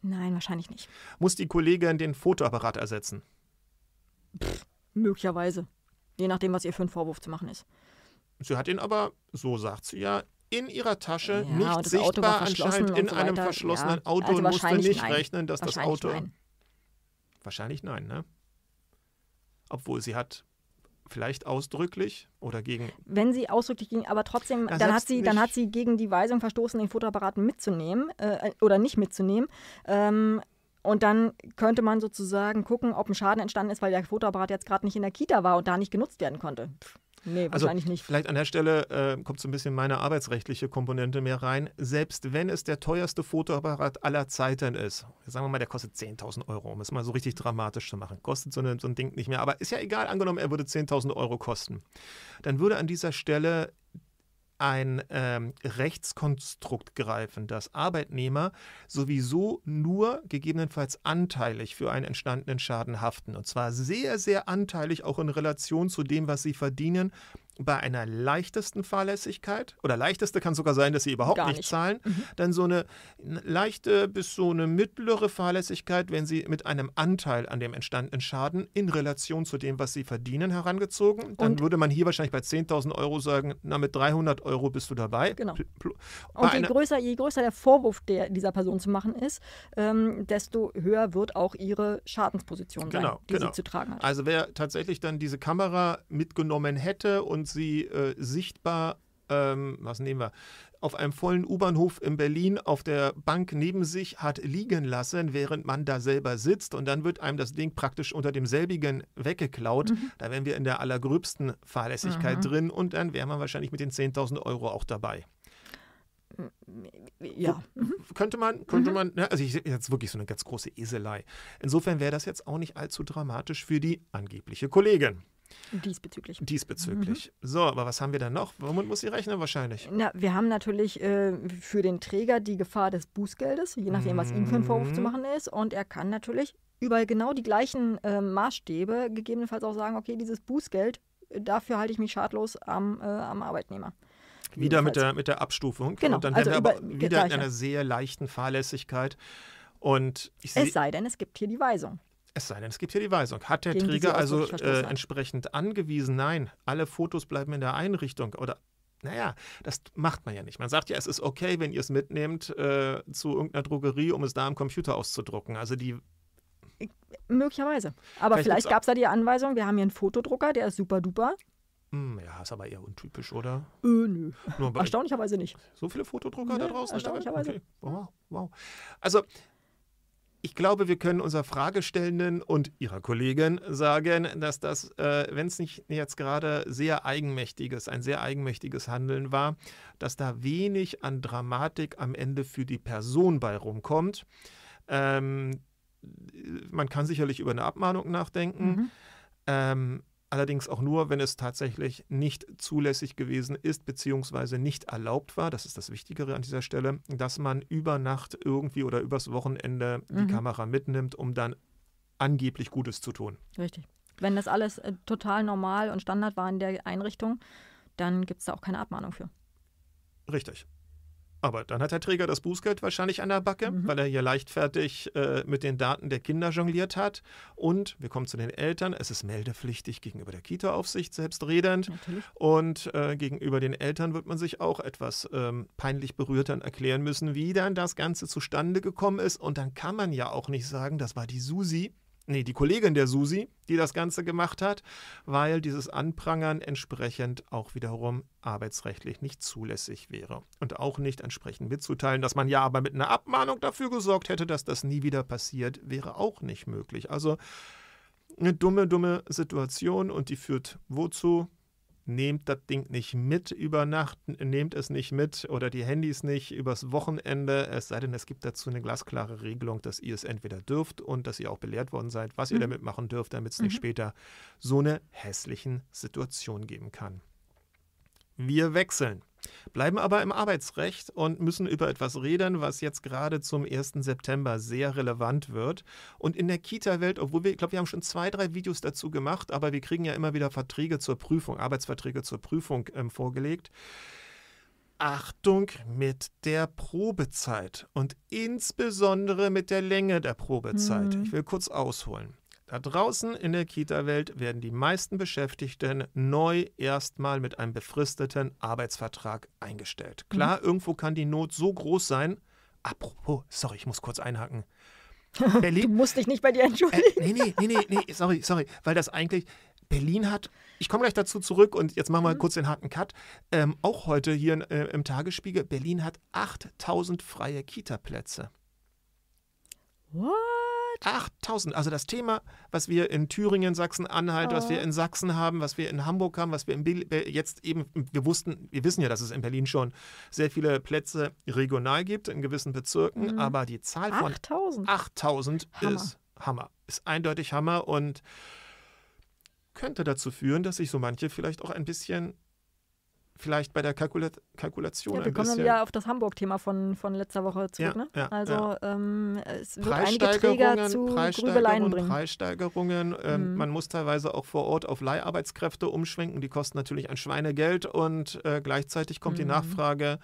Nein, wahrscheinlich nicht. Muss die Kollegin den Fotoapparat ersetzen? Pff, möglicherweise. Je nachdem, was ihr für ein Vorwurf zu machen ist. Sie hat ihn aber, so sagt sie ja, in ihrer Tasche, ja, nicht sichtbar anscheinend in so einem verschlossenen ja. Auto also und musste nicht nein. rechnen, dass das Auto. Nein. Wahrscheinlich nein, ne? Obwohl sie hat vielleicht ausdrücklich oder gegen. Wenn sie ausdrücklich ging, aber trotzdem, ja, dann, hat sie, dann hat sie gegen die Weisung verstoßen, den Fotoapparat mitzunehmen äh, oder nicht mitzunehmen. Ähm, und dann könnte man sozusagen gucken, ob ein Schaden entstanden ist, weil der Fotoapparat jetzt gerade nicht in der Kita war und da nicht genutzt werden konnte. Pff. Nee, also wahrscheinlich also, nicht. Vielleicht an der Stelle äh, kommt so ein bisschen meine arbeitsrechtliche Komponente mehr rein. Selbst wenn es der teuerste Fotoapparat aller Zeiten ist, sagen wir mal, der kostet 10.000 Euro, um es mal so richtig dramatisch zu machen, kostet so, eine, so ein Ding nicht mehr, aber ist ja egal, angenommen, er würde 10.000 Euro kosten, dann würde an dieser Stelle ein ähm, Rechtskonstrukt greifen, dass Arbeitnehmer sowieso nur gegebenenfalls anteilig für einen entstandenen Schaden haften. Und zwar sehr, sehr anteilig auch in Relation zu dem, was sie verdienen bei einer leichtesten Fahrlässigkeit oder leichteste kann sogar sein, dass sie überhaupt nicht, nicht, zahlen, mhm. dann so eine leichte bis so eine mittlere Fahrlässigkeit, wenn sie mit einem Anteil an dem entstandenen Schaden in Relation zu dem, was sie verdienen, herangezogen, dann und würde man hier wahrscheinlich bei 10.000 Euro sagen, na mit 300 Euro bist du dabei. Genau. und je größer, je größer der Vorwurf der, dieser Person zu machen ist, ähm, desto höher wird auch ihre Schadensposition genau, sein, die genau. sie zu tragen hat. Also wer tatsächlich dann diese Kamera mitgenommen hätte und sie äh, sichtbar, ähm, was nehmen wir, auf einem vollen U-Bahnhof in Berlin auf der Bank neben sich hat liegen lassen, während man da selber sitzt. Und dann wird einem das Ding praktisch unter demselbigen weggeklaut. Mhm. Da wären wir in der allergröbsten Fahrlässigkeit mhm. drin und dann wären wir wahrscheinlich mit den 10.000 Euro auch dabei. Ja. Mhm. Könnte man, könnte mhm. man, ne, also ich, sehe jetzt wirklich so eine ganz große Eselei. Insofern wäre das jetzt auch nicht allzu dramatisch für die angebliche Kollegin. Diesbezüglich. Diesbezüglich. Mhm. So, aber was haben wir dann noch? Womit muss sie rechnen wahrscheinlich? Na, wir haben natürlich äh, für den Träger die Gefahr des Bußgeldes, je nachdem, was ihm für ein Vorwurf zu mhm. machen ist. Und er kann natürlich über genau die gleichen äh, Maßstäbe gegebenenfalls auch sagen, okay, dieses Bußgeld, äh, dafür halte ich mich schadlos am, äh, am Arbeitnehmer. Wieder mit der, mit der Abstufung. Genau. Und dann also wären wir aber wieder in einer sehr leichten Fahrlässigkeit. Und es sei denn, es gibt hier die Weisung. Es sei denn, es gibt hier die Weisung. Hat der Gegen Träger also äh, entsprechend angewiesen, nein, alle Fotos bleiben in der Einrichtung oder naja, das macht man ja nicht. Man sagt ja, es ist okay, wenn ihr es mitnehmt äh, zu irgendeiner Drogerie, um es da am Computer auszudrucken. Also die Möglicherweise. Aber vielleicht, vielleicht gab es da die Anweisung, wir haben hier einen Fotodrucker, der ist super duper. Hm, ja, ist aber eher untypisch, oder? Äh, nö. Nur, erstaunlicherweise nicht. So viele Fotodrucker nee, da draußen? Erstaunlicherweise. Okay. Wow, wow. Also, ich glaube, wir können unserer Fragestellenden und ihrer Kollegin sagen, dass das, äh, wenn es nicht jetzt gerade sehr eigenmächtiges, ein sehr eigenmächtiges Handeln war, dass da wenig an Dramatik am Ende für die Person bei rumkommt. Ähm, man kann sicherlich über eine Abmahnung nachdenken. Mhm. Ähm, Allerdings auch nur, wenn es tatsächlich nicht zulässig gewesen ist beziehungsweise nicht erlaubt war, das ist das Wichtigere an dieser Stelle, dass man über Nacht irgendwie oder übers Wochenende mhm. die Kamera mitnimmt, um dann angeblich Gutes zu tun. Richtig. Wenn das alles äh, total normal und Standard war in der Einrichtung, dann gibt es da auch keine Abmahnung für. Richtig. Aber dann hat der Träger das Bußgeld wahrscheinlich an der Backe, mhm. weil er hier leichtfertig äh, mit den Daten der Kinder jongliert hat. Und wir kommen zu den Eltern. Es ist meldepflichtig gegenüber der Kita-Aufsicht selbstredend. Natürlich. Und äh, gegenüber den Eltern wird man sich auch etwas ähm, peinlich berührt dann erklären müssen, wie dann das Ganze zustande gekommen ist. Und dann kann man ja auch nicht sagen, das war die Susi, nee, die Kollegin der Susi, die das Ganze gemacht hat, weil dieses Anprangern entsprechend auch wiederum arbeitsrechtlich nicht zulässig wäre. Und auch nicht entsprechend mitzuteilen, dass man ja aber mit einer Abmahnung dafür gesorgt hätte, dass das nie wieder passiert, wäre auch nicht möglich. Also eine dumme, dumme Situation und die führt wozu? nehmt das Ding nicht mit über Nacht, nehmt es nicht mit oder die Handys nicht übers Wochenende, es sei denn, es gibt dazu eine glasklare Regelung, dass ihr es entweder dürft und dass ihr auch belehrt worden seid, was mhm. ihr damit machen dürft, damit es nicht mhm. später so eine hässlichen Situation geben kann. Wir wechseln bleiben aber im Arbeitsrecht und müssen über etwas reden, was jetzt gerade zum 1. September sehr relevant wird. Und in der Kita-Welt, obwohl wir, ich glaube, wir haben schon zwei, drei Videos dazu gemacht, aber wir kriegen ja immer wieder Verträge zur Prüfung, Arbeitsverträge zur Prüfung ähm, vorgelegt. Achtung mit der Probezeit und insbesondere mit der Länge der Probezeit. Mhm. Ich will kurz ausholen. Da draußen in der Kita-Welt werden die meisten Beschäftigten neu erstmal mit einem befristeten Arbeitsvertrag eingestellt. Mhm. Klar, mhm. irgendwo kann die Not so groß sein. Apropos, sorry, ich muss kurz einhaken. Berlin, du musst dich nicht bei dir entschuldigen. Äh, nee, nee, nee, nee, sorry, sorry, weil das eigentlich, Berlin hat, ich komme gleich dazu zurück und jetzt machen wir mhm. kurz den harten Cut. Ähm, auch heute hier in, äh, im Tagesspiegel, Berlin hat 8000 freie Kita-Plätze. What? 8000. Also das Thema, was wir in Thüringen, Sachsen-Anhalt, oh. was wir oh. in Sachsen haben, was wir in Hamburg haben, was wir in Be äh, jetzt eben, wir wussten, wir wissen ja, dass es in Berlin schon sehr viele Plätze regional gibt in gewissen Bezirken, mhm. aber die Zahl von 8000, 8000 ist Hammer. Ist eindeutig Hammer und könnte dazu führen, dass sich so manche vielleicht auch ein bisschen vielleicht bei der Kalkula Kalkulation ja, wir ein kommen bisschen. wieder auf das Hamburg-Thema von, von letzter Woche zurück. Ja, ne? ja, also ähm, es wird einige Träger zu Grübeleien bringen. Preissteigerungen, ähm, mhm. man muss teilweise auch vor Ort auf Leiharbeitskräfte umschwenken, die kosten natürlich ein Schweinegeld und äh, gleichzeitig kommt mhm. die Nachfrage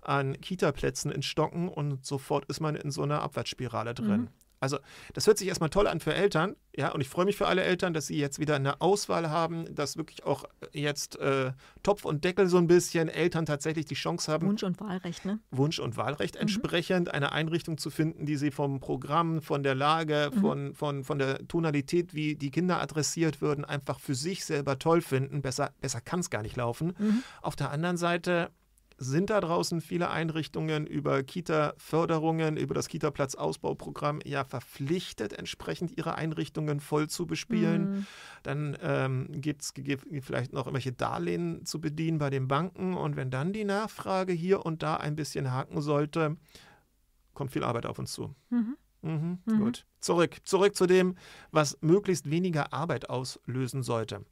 an Kita-Plätzen in Stocken und sofort ist man in so einer Abwärtsspirale drin. Mhm. Also das hört sich erstmal toll an für Eltern, ja, und ich freue mich für alle Eltern, dass sie jetzt wieder eine Auswahl haben, dass wirklich auch äh, jetzt äh, Topf und Deckel so ein bisschen Eltern tatsächlich die Chance haben. Wunsch und Wahlrecht, ne? Wunsch und Wahlrecht mhm. entsprechend eine Einrichtung zu finden, die sie vom Programm, von der Lage, mhm. von, von, von der Tonalität, wie die Kinder adressiert würden, einfach für sich selber toll finden. Besser, besser kann es gar nicht laufen. Mhm. Auf der anderen Seite sind da draußen viele Einrichtungen über Kita-Förderungen, über das Kita-Platz-Ausbauprogramm ja verpflichtet, entsprechend ihre Einrichtungen voll zu bespielen. Mhm. Dann ähm, gibt es vielleicht noch irgendwelche Darlehen zu bedienen bei den Banken. Und wenn dann die Nachfrage hier und da ein bisschen haken sollte, kommt viel Arbeit auf uns zu. Mhm. Mhm, mhm. Gut. Zurück, zurück zu dem, was möglichst weniger Arbeit auslösen sollte.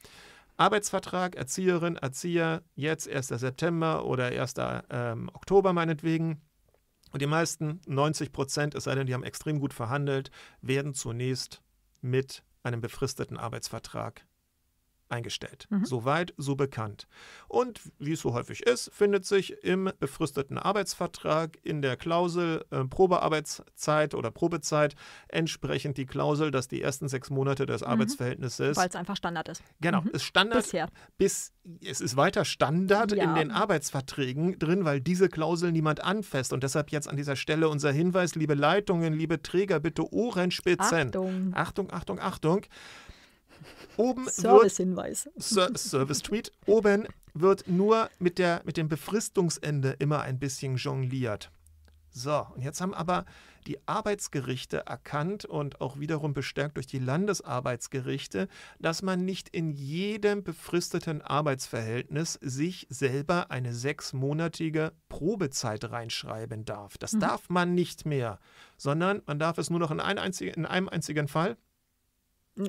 Arbeitsvertrag, Erzieherin, Erzieher, jetzt 1. September oder 1. Ähm, Oktober meinetwegen. Und die meisten, 90 Prozent, es sei denn, die haben extrem gut verhandelt, werden zunächst mit einem befristeten Arbeitsvertrag eingestellt. Mhm. Soweit, so bekannt. Und wie es so häufig ist, findet sich im befristeten Arbeitsvertrag in der Klausel äh, Probearbeitszeit oder Probezeit entsprechend die Klausel, dass die ersten sechs Monate des mhm. Arbeitsverhältnisses. Weil es einfach Standard ist. Genau, mhm. ist Standard. Bisher. Bis, es ist weiter Standard ja. in den Arbeitsverträgen drin, weil diese Klausel niemand anfasst. Und deshalb jetzt an dieser Stelle unser Hinweis, liebe Leitungen, liebe Träger, bitte Ohrenspitzen. Achtung, Achtung, Achtung. Achtung Oben Service-Hinweis. Ser Service-Tweet. Oben wird nur mit, der, mit dem Befristungsende immer ein bisschen jongliert. So, und jetzt haben aber die Arbeitsgerichte erkannt und auch wiederum bestärkt durch die Landesarbeitsgerichte, dass man nicht in jedem befristeten Arbeitsverhältnis sich selber eine sechsmonatige Probezeit reinschreiben darf. Das mhm. darf man nicht mehr, sondern man darf es nur noch in, ein einzig, in einem einzigen Fall,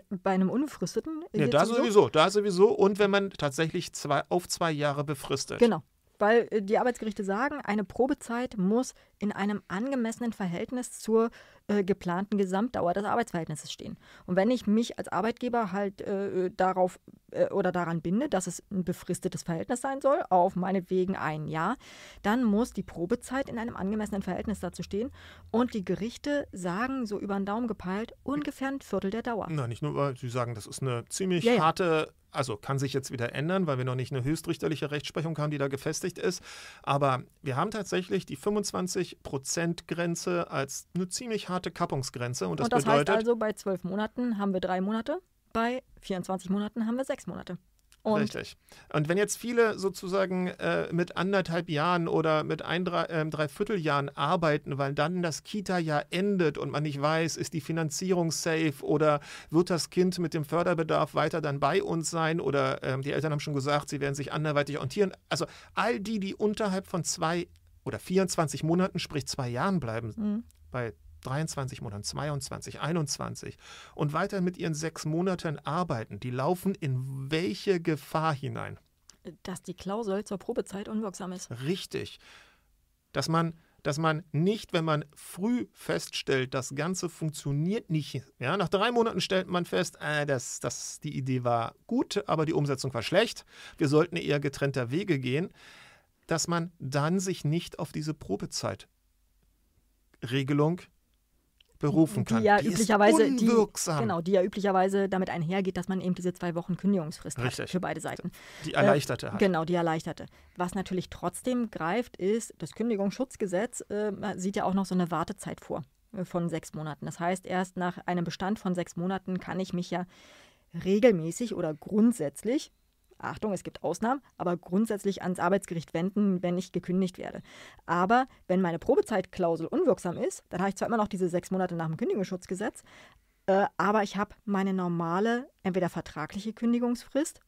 bei einem unbefristeten? Ja, da sowieso? da sowieso. Und wenn man tatsächlich zwei, auf zwei Jahre befristet. Genau. Weil äh, die Arbeitsgerichte sagen, eine Probezeit muss in einem angemessenen Verhältnis zur äh, äh, geplanten Gesamtdauer des Arbeitsverhältnisses stehen. Und wenn ich mich als Arbeitgeber halt äh, darauf äh, oder daran binde, dass es ein befristetes Verhältnis sein soll, auf meinetwegen ein Jahr, dann muss die Probezeit in einem angemessenen Verhältnis dazu stehen. Und die Gerichte sagen, so über den Daumen gepeilt, ungefähr ein Viertel der Dauer. Na, nicht nur, weil äh, sie sagen, das ist eine ziemlich ja, ja. harte also kann sich jetzt wieder ändern, weil wir noch nicht eine höchstrichterliche Rechtsprechung haben, die da gefestigt ist. Aber wir haben tatsächlich die 25-Prozent-Grenze als eine ziemlich harte Kappungsgrenze. Und das, Und das bedeutet, heißt also, bei zwölf Monaten haben wir drei Monate, bei 24 Monaten haben wir sechs Monate. Und Richtig. Und wenn jetzt viele sozusagen äh, mit anderthalb Jahren oder mit ein drei, äh, Dreivierteljahren arbeiten, weil dann das Kita-Jahr endet und man nicht weiß, ist die Finanzierung safe oder wird das Kind mit dem Förderbedarf weiter dann bei uns sein oder äh, die Eltern haben schon gesagt, sie werden sich anderweitig orientieren. Also all die, die unterhalb von zwei oder 24 Monaten, sprich zwei Jahren bleiben, mhm. bei 23 Monaten, 22, 21 und weiter mit ihren sechs Monaten arbeiten, die laufen in welche Gefahr hinein? Dass die Klausel zur Probezeit unwirksam ist. Richtig. Dass man dass man nicht, wenn man früh feststellt, das Ganze funktioniert nicht. Ja, nach drei Monaten stellt man fest, äh, das, das, die Idee war gut, aber die Umsetzung war schlecht. Wir sollten eher getrennter Wege gehen, dass man dann sich nicht auf diese Probezeit Regelung berufen kann. Die ja die üblicherweise ist unwirksam. Die, genau, die ja üblicherweise damit einhergeht, dass man eben diese zwei Wochen Kündigungsfrist Richtig. hat für beide Seiten. Die äh, erleichterte äh, hat. Genau, die erleichterte. Was natürlich trotzdem greift, ist, das Kündigungsschutzgesetz äh, sieht ja auch noch so eine Wartezeit vor äh, von sechs Monaten. Das heißt, erst nach einem Bestand von sechs Monaten kann ich mich ja regelmäßig oder grundsätzlich Achtung, es gibt Ausnahmen, aber grundsätzlich ans Arbeitsgericht wenden, wenn ich gekündigt werde. Aber wenn meine Probezeitklausel unwirksam ist, dann habe ich zwar immer noch diese sechs Monate nach dem Kündigungsschutzgesetz, äh, aber ich habe meine normale, entweder vertragliche Kündigungsfrist,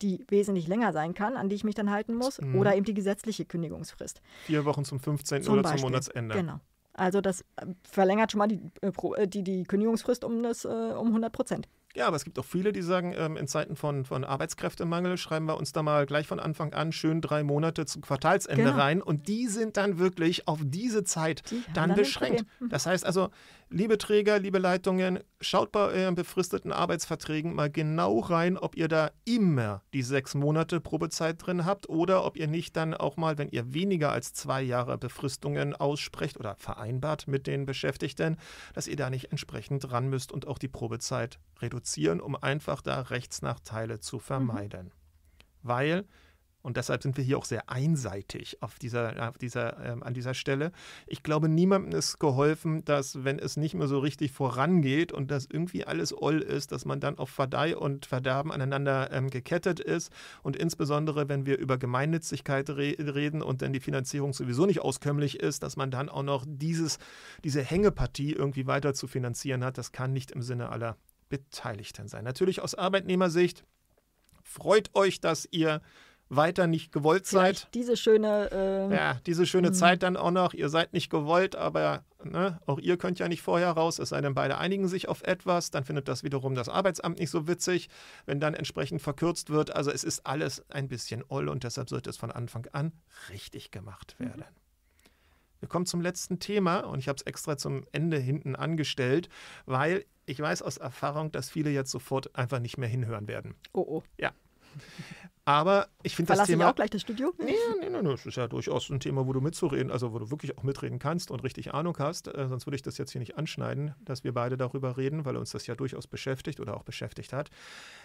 die wesentlich länger sein kann, an die ich mich dann halten muss, mhm. oder eben die gesetzliche Kündigungsfrist. Vier Wochen zum 15. Zum oder Beispiel. zum Monatsende. Genau. Also das äh, verlängert schon mal die, äh, äh, die, die Kündigungsfrist um, das, um 100 Prozent. Ja, aber es gibt auch viele, die sagen, ähm, in Zeiten von, von Arbeitskräftemangel schreiben wir uns da mal gleich von Anfang an schön drei Monate zum Quartalsende genau. rein. Und die sind dann wirklich auf diese Zeit die dann beschränkt. Hm. Das heißt also, Liebe Träger, liebe Leitungen, schaut bei euren befristeten Arbeitsverträgen mal genau rein, ob ihr da immer die sechs Monate Probezeit drin habt oder ob ihr nicht dann auch mal, wenn ihr weniger als zwei Jahre Befristungen aussprecht oder vereinbart mit den Beschäftigten, dass ihr da nicht entsprechend dran müsst und auch die Probezeit reduzieren, um einfach da Rechtsnachteile zu mhm. vermeiden. Mhm. Weil und deshalb sind wir hier auch sehr einseitig auf dieser, auf dieser, ähm, an dieser Stelle. Ich glaube, niemandem ist geholfen, dass, wenn es nicht mehr so richtig vorangeht und das irgendwie alles oll ist, dass man dann auf Verdei und Verderben aneinander ähm, gekettet ist. Und insbesondere, wenn wir über Gemeinnützigkeit re reden und dann die Finanzierung sowieso nicht auskömmlich ist, dass man dann auch noch dieses, diese Hängepartie irgendwie weiter zu finanzieren hat, das kann nicht im Sinne aller Beteiligten sein. Natürlich aus Arbeitnehmersicht. Freut euch, dass ihr weiter nicht gewollt Vielleicht seid. Diese schöne, äh, ja, diese schöne mhm. Zeit dann auch noch. Ihr seid nicht gewollt, aber ne, auch ihr könnt ja nicht vorher raus, es sei denn, beide einigen sich auf etwas. Dann findet das wiederum das Arbeitsamt nicht so witzig, wenn dann entsprechend verkürzt wird. Also es ist alles ein bisschen oll und deshalb sollte es von Anfang an richtig gemacht mhm. werden. Mhm. Wir kommen zum letzten Thema und ich habe es extra zum Ende hinten angestellt, weil ich weiß aus Erfahrung, dass viele jetzt sofort einfach nicht mehr hinhören werden. Oh oh. Ja, aber ich finde das Thema. Ich auch gleich das Studio? Nee, nee, nee, nee. Es ist ja durchaus ein Thema, wo du mitzureden, also wo du wirklich auch mitreden kannst und richtig Ahnung hast. Äh, sonst würde ich das jetzt hier nicht anschneiden, dass wir beide darüber reden, weil uns das ja durchaus beschäftigt oder auch beschäftigt hat.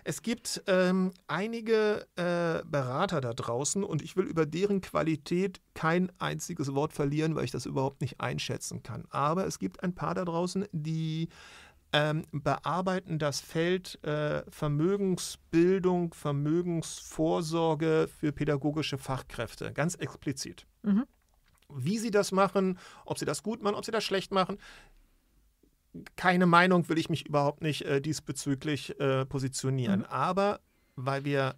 Es gibt ähm, einige äh, Berater da draußen und ich will über deren Qualität kein einziges Wort verlieren, weil ich das überhaupt nicht einschätzen kann. Aber es gibt ein paar da draußen, die ähm, bearbeiten das Feld äh, Vermögensbildung, Vermögensvorsorge für pädagogische Fachkräfte, ganz explizit. Mhm. Wie sie das machen, ob sie das gut machen, ob sie das schlecht machen, keine Meinung will ich mich überhaupt nicht äh, diesbezüglich äh, positionieren. Mhm. Aber weil wir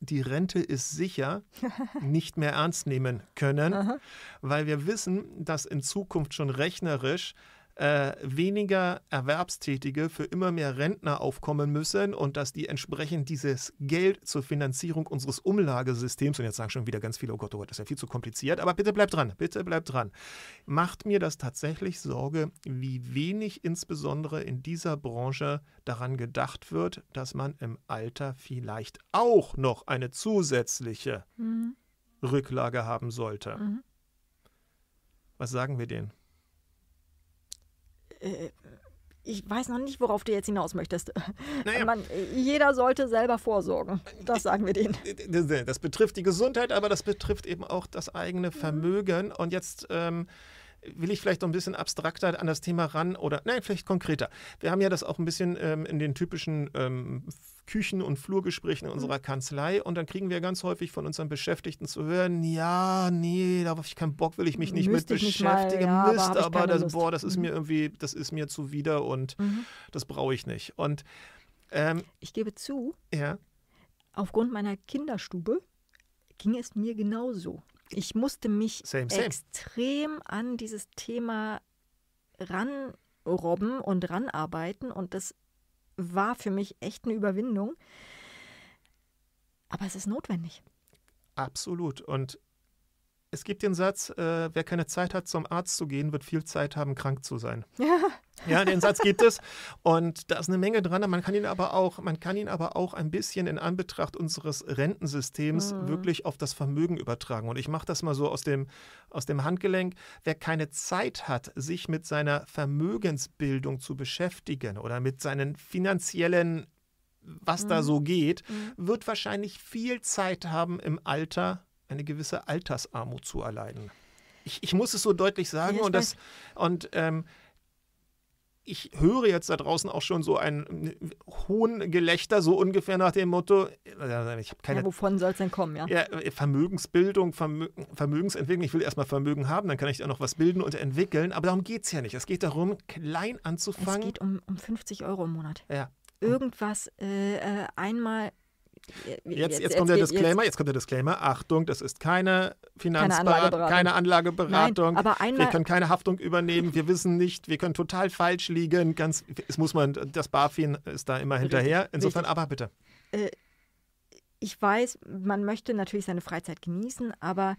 die Rente ist sicher nicht mehr ernst nehmen können, weil wir wissen, dass in Zukunft schon rechnerisch äh, weniger Erwerbstätige für immer mehr Rentner aufkommen müssen und dass die entsprechend dieses Geld zur Finanzierung unseres Umlagesystems, und jetzt sagen schon wieder ganz viele, oh Gott, oh Gott, das ist ja viel zu kompliziert, aber bitte bleibt dran, bitte bleibt dran, macht mir das tatsächlich Sorge, wie wenig insbesondere in dieser Branche daran gedacht wird, dass man im Alter vielleicht auch noch eine zusätzliche mhm. Rücklage haben sollte. Mhm. Was sagen wir denen? Äh, äh, ich weiß noch nicht, worauf du jetzt hinaus möchtest. Naja. Man, jeder sollte selber vorsorgen. Das äh, sagen wir denen. Das betrifft die Gesundheit, aber das betrifft eben auch das eigene mhm. Vermögen. Und jetzt ähm, will ich vielleicht noch ein bisschen abstrakter an das Thema ran oder nein, vielleicht konkreter. Wir haben ja das auch ein bisschen ähm, in den typischen ähm, Küchen- und Flurgesprächen in unserer mhm. Kanzlei und dann kriegen wir ganz häufig von unseren Beschäftigten zu hören, ja, nee, da habe ich keinen Bock, will ich mich nicht Müsste mit beschäftigen, ja, müsst, aber, aber das, boah, das ist mhm. mir irgendwie, das ist mir zuwider und mhm. das brauche ich nicht. Und ähm, ich gebe zu, ja. aufgrund meiner Kinderstube ging es mir genauso. Ich musste mich same, same. extrem an dieses Thema ranrobben und ranarbeiten und das war für mich echt eine Überwindung. Aber es ist notwendig. Absolut. Und es gibt den Satz, äh, wer keine Zeit hat, zum Arzt zu gehen, wird viel Zeit haben, krank zu sein. Ja. Ja, den Satz gibt es. Und da ist eine Menge dran. Man kann ihn aber auch, man kann ihn aber auch ein bisschen in Anbetracht unseres Rentensystems mhm. wirklich auf das Vermögen übertragen. Und ich mache das mal so aus dem, aus dem Handgelenk. Wer keine Zeit hat, sich mit seiner Vermögensbildung zu beschäftigen oder mit seinen finanziellen was mhm. da so geht, mhm. wird wahrscheinlich viel Zeit haben im Alter eine gewisse Altersarmut zu erleiden. Ich, ich muss es so deutlich sagen ja, und das und ähm, ich höre jetzt da draußen auch schon so ein äh, hohen Gelächter, so ungefähr nach dem Motto, äh, ich habe keine. Ja, wovon soll es denn kommen, ja? ja äh, Vermögensbildung, Vermö Vermögensentwicklung. Ich will erstmal Vermögen haben, dann kann ich da noch was bilden und entwickeln. Aber darum geht es ja nicht. Es geht darum, klein anzufangen. Es geht um, um 50 Euro im Monat. Ja. Irgendwas äh, einmal Jetzt, jetzt, jetzt, kommt der Disclaimer, jetzt kommt der Disclaimer. Achtung, das ist keine Finanzberatung, keine Anlageberatung. Keine Anlageberatung. Nein, wir können keine Haftung übernehmen. Wir wissen nicht, wir können total falsch liegen. Ganz, es muss man, das BaFin ist da immer hinterher. Insofern, aber bitte. Äh, ich weiß, man möchte natürlich seine Freizeit genießen, aber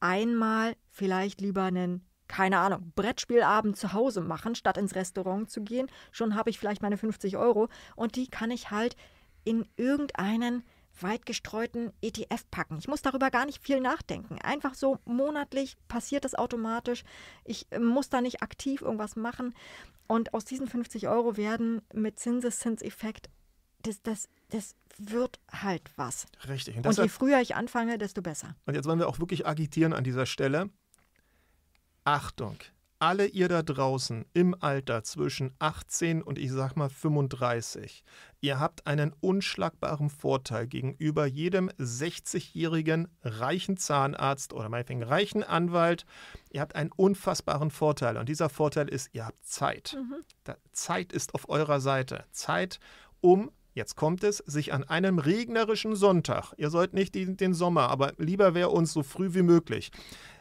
einmal vielleicht lieber einen keine Ahnung, Brettspielabend zu Hause machen, statt ins Restaurant zu gehen. Schon habe ich vielleicht meine 50 Euro und die kann ich halt in irgendeinen weit gestreuten ETF packen. Ich muss darüber gar nicht viel nachdenken. Einfach so monatlich passiert das automatisch. Ich äh, muss da nicht aktiv irgendwas machen. Und aus diesen 50 Euro werden mit Zinseszinseffekt, das, das, das wird halt was. Richtig. Und, und je früher ich anfange, desto besser. Und jetzt wollen wir auch wirklich agitieren an dieser Stelle. Achtung, alle ihr da draußen im Alter zwischen 18 und ich sag mal 35, ihr habt einen unschlagbaren Vorteil gegenüber jedem 60-jährigen reichen Zahnarzt oder meinetwegen reichen Anwalt. Ihr habt einen unfassbaren Vorteil und dieser Vorteil ist, ihr habt Zeit. Mhm. Zeit ist auf eurer Seite. Zeit, um Jetzt kommt es, sich an einem regnerischen Sonntag, ihr sollt nicht den Sommer, aber lieber wäre uns so früh wie möglich,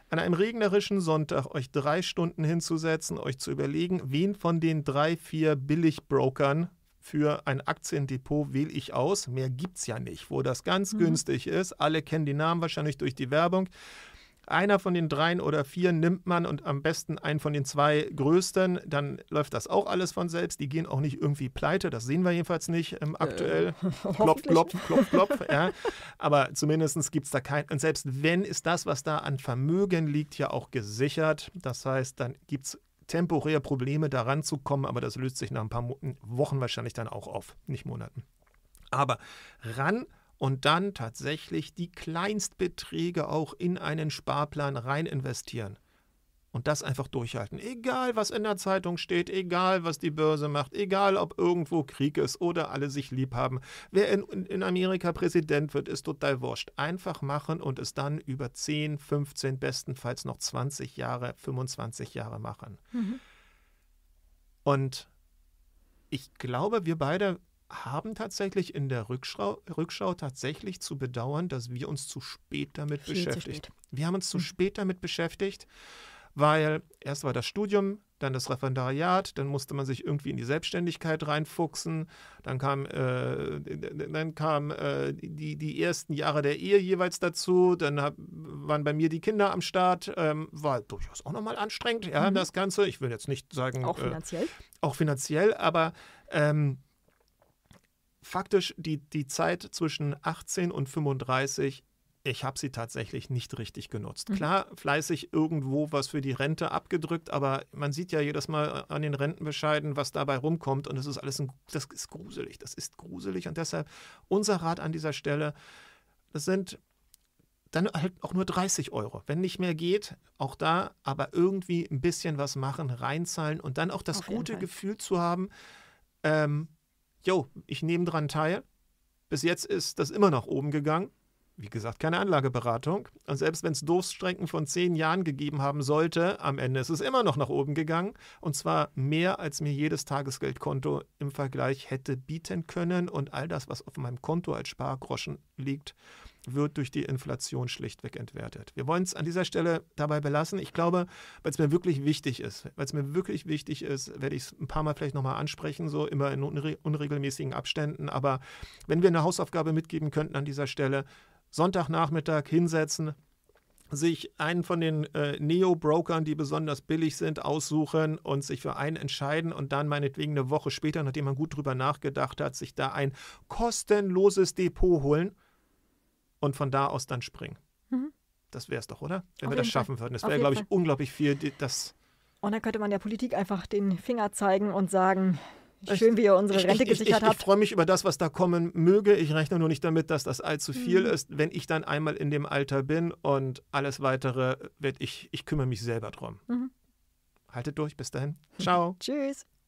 an einem regnerischen Sonntag euch drei Stunden hinzusetzen, euch zu überlegen, wen von den drei, vier Billigbrokern für ein Aktiendepot wähle ich aus. Mehr gibt es ja nicht, wo das ganz mhm. günstig ist. Alle kennen die Namen wahrscheinlich durch die Werbung. Einer von den dreien oder vier nimmt man und am besten einen von den zwei größten, dann läuft das auch alles von selbst. Die gehen auch nicht irgendwie pleite, das sehen wir jedenfalls nicht ähm, äh, aktuell. Äh, klopf, klopf, klopf, klopf. ja. Aber zumindest gibt es da kein. Und selbst wenn, ist das, was da an Vermögen liegt, ja auch gesichert. Das heißt, dann gibt es temporär Probleme, da ranzukommen, aber das löst sich nach ein paar Wochen wahrscheinlich dann auch auf, nicht Monaten. Aber ran und dann tatsächlich die Kleinstbeträge auch in einen Sparplan rein investieren. Und das einfach durchhalten. Egal, was in der Zeitung steht, egal, was die Börse macht, egal, ob irgendwo Krieg ist oder alle sich lieb haben. Wer in, in Amerika Präsident wird, ist total wurscht. Einfach machen und es dann über 10, 15, bestenfalls noch 20 Jahre, 25 Jahre machen. Mhm. Und ich glaube, wir beide haben tatsächlich in der Rückschau, Rückschau, tatsächlich zu bedauern, dass wir uns zu spät damit Viel beschäftigt. Spät. Wir haben uns zu hm. spät damit beschäftigt, weil erst war das Studium, dann das Referendariat, dann musste man sich irgendwie in die Selbstständigkeit reinfuchsen, dann kam, äh, dann kam äh, die, die ersten Jahre der Ehe jeweils dazu, dann hab, waren bei mir die Kinder am Start, ähm, war durchaus auch nochmal anstrengend, ja, mhm. das Ganze. Ich will jetzt nicht sagen... Auch äh, finanziell? Äh, auch finanziell, aber... Ähm, faktisch die, die Zeit zwischen 18 und 35 ich habe sie tatsächlich nicht richtig genutzt. Mhm. Klar, fleißig irgendwo was für die Rente abgedrückt, aber man sieht ja jedes Mal an den Rentenbescheiden, was dabei rumkommt und das ist alles ein, das ist gruselig, das ist gruselig und deshalb unser Rat an dieser Stelle, das sind dann halt auch nur 30 Euro. Wenn nicht mehr geht, auch da, aber irgendwie ein bisschen was machen, reinzahlen und dann auch das Auf gute Gefühl zu haben, ähm, jo, ich nehme dran teil. Bis jetzt ist das immer nach oben gegangen. Wie gesagt, keine Anlageberatung. Und selbst wenn es Durststrecken von zehn Jahren gegeben haben sollte, am Ende ist es immer noch nach oben gegangen. Und zwar mehr, als mir jedes Tagesgeldkonto im Vergleich hätte bieten können. Und all das, was auf meinem Konto als Spargroschen liegt, wird durch die Inflation schlichtweg entwertet. Wir wollen es an dieser Stelle dabei belassen. Ich glaube, weil es mir wirklich wichtig ist, weil es mir wirklich wichtig ist, werde ich es ein paar Mal vielleicht nochmal ansprechen, so immer in unre unregelmäßigen Abständen. Aber wenn wir eine Hausaufgabe mitgeben könnten an dieser Stelle, Sonntagnachmittag hinsetzen, sich einen von den äh, Neo-Brokern, die besonders billig sind, aussuchen und sich für einen entscheiden und dann meinetwegen eine Woche später, nachdem man gut drüber nachgedacht hat, sich da ein kostenloses Depot holen und von da aus dann springen. Mhm. Das wäre es doch, oder? Wenn Auf wir das schaffen Fall. würden. Das wäre, glaube ich, Fall. unglaublich viel. Das und dann könnte man der Politik einfach den Finger zeigen und sagen, Schön, wie ihr unsere Rente ich, ich, gesichert ich, habt. Ich freue mich über das, was da kommen möge. Ich rechne nur nicht damit, dass das allzu viel mhm. ist, wenn ich dann einmal in dem Alter bin und alles weitere wird ich, ich kümmere mich selber drum. Mhm. Haltet durch, bis dahin. Ciao. Tschüss.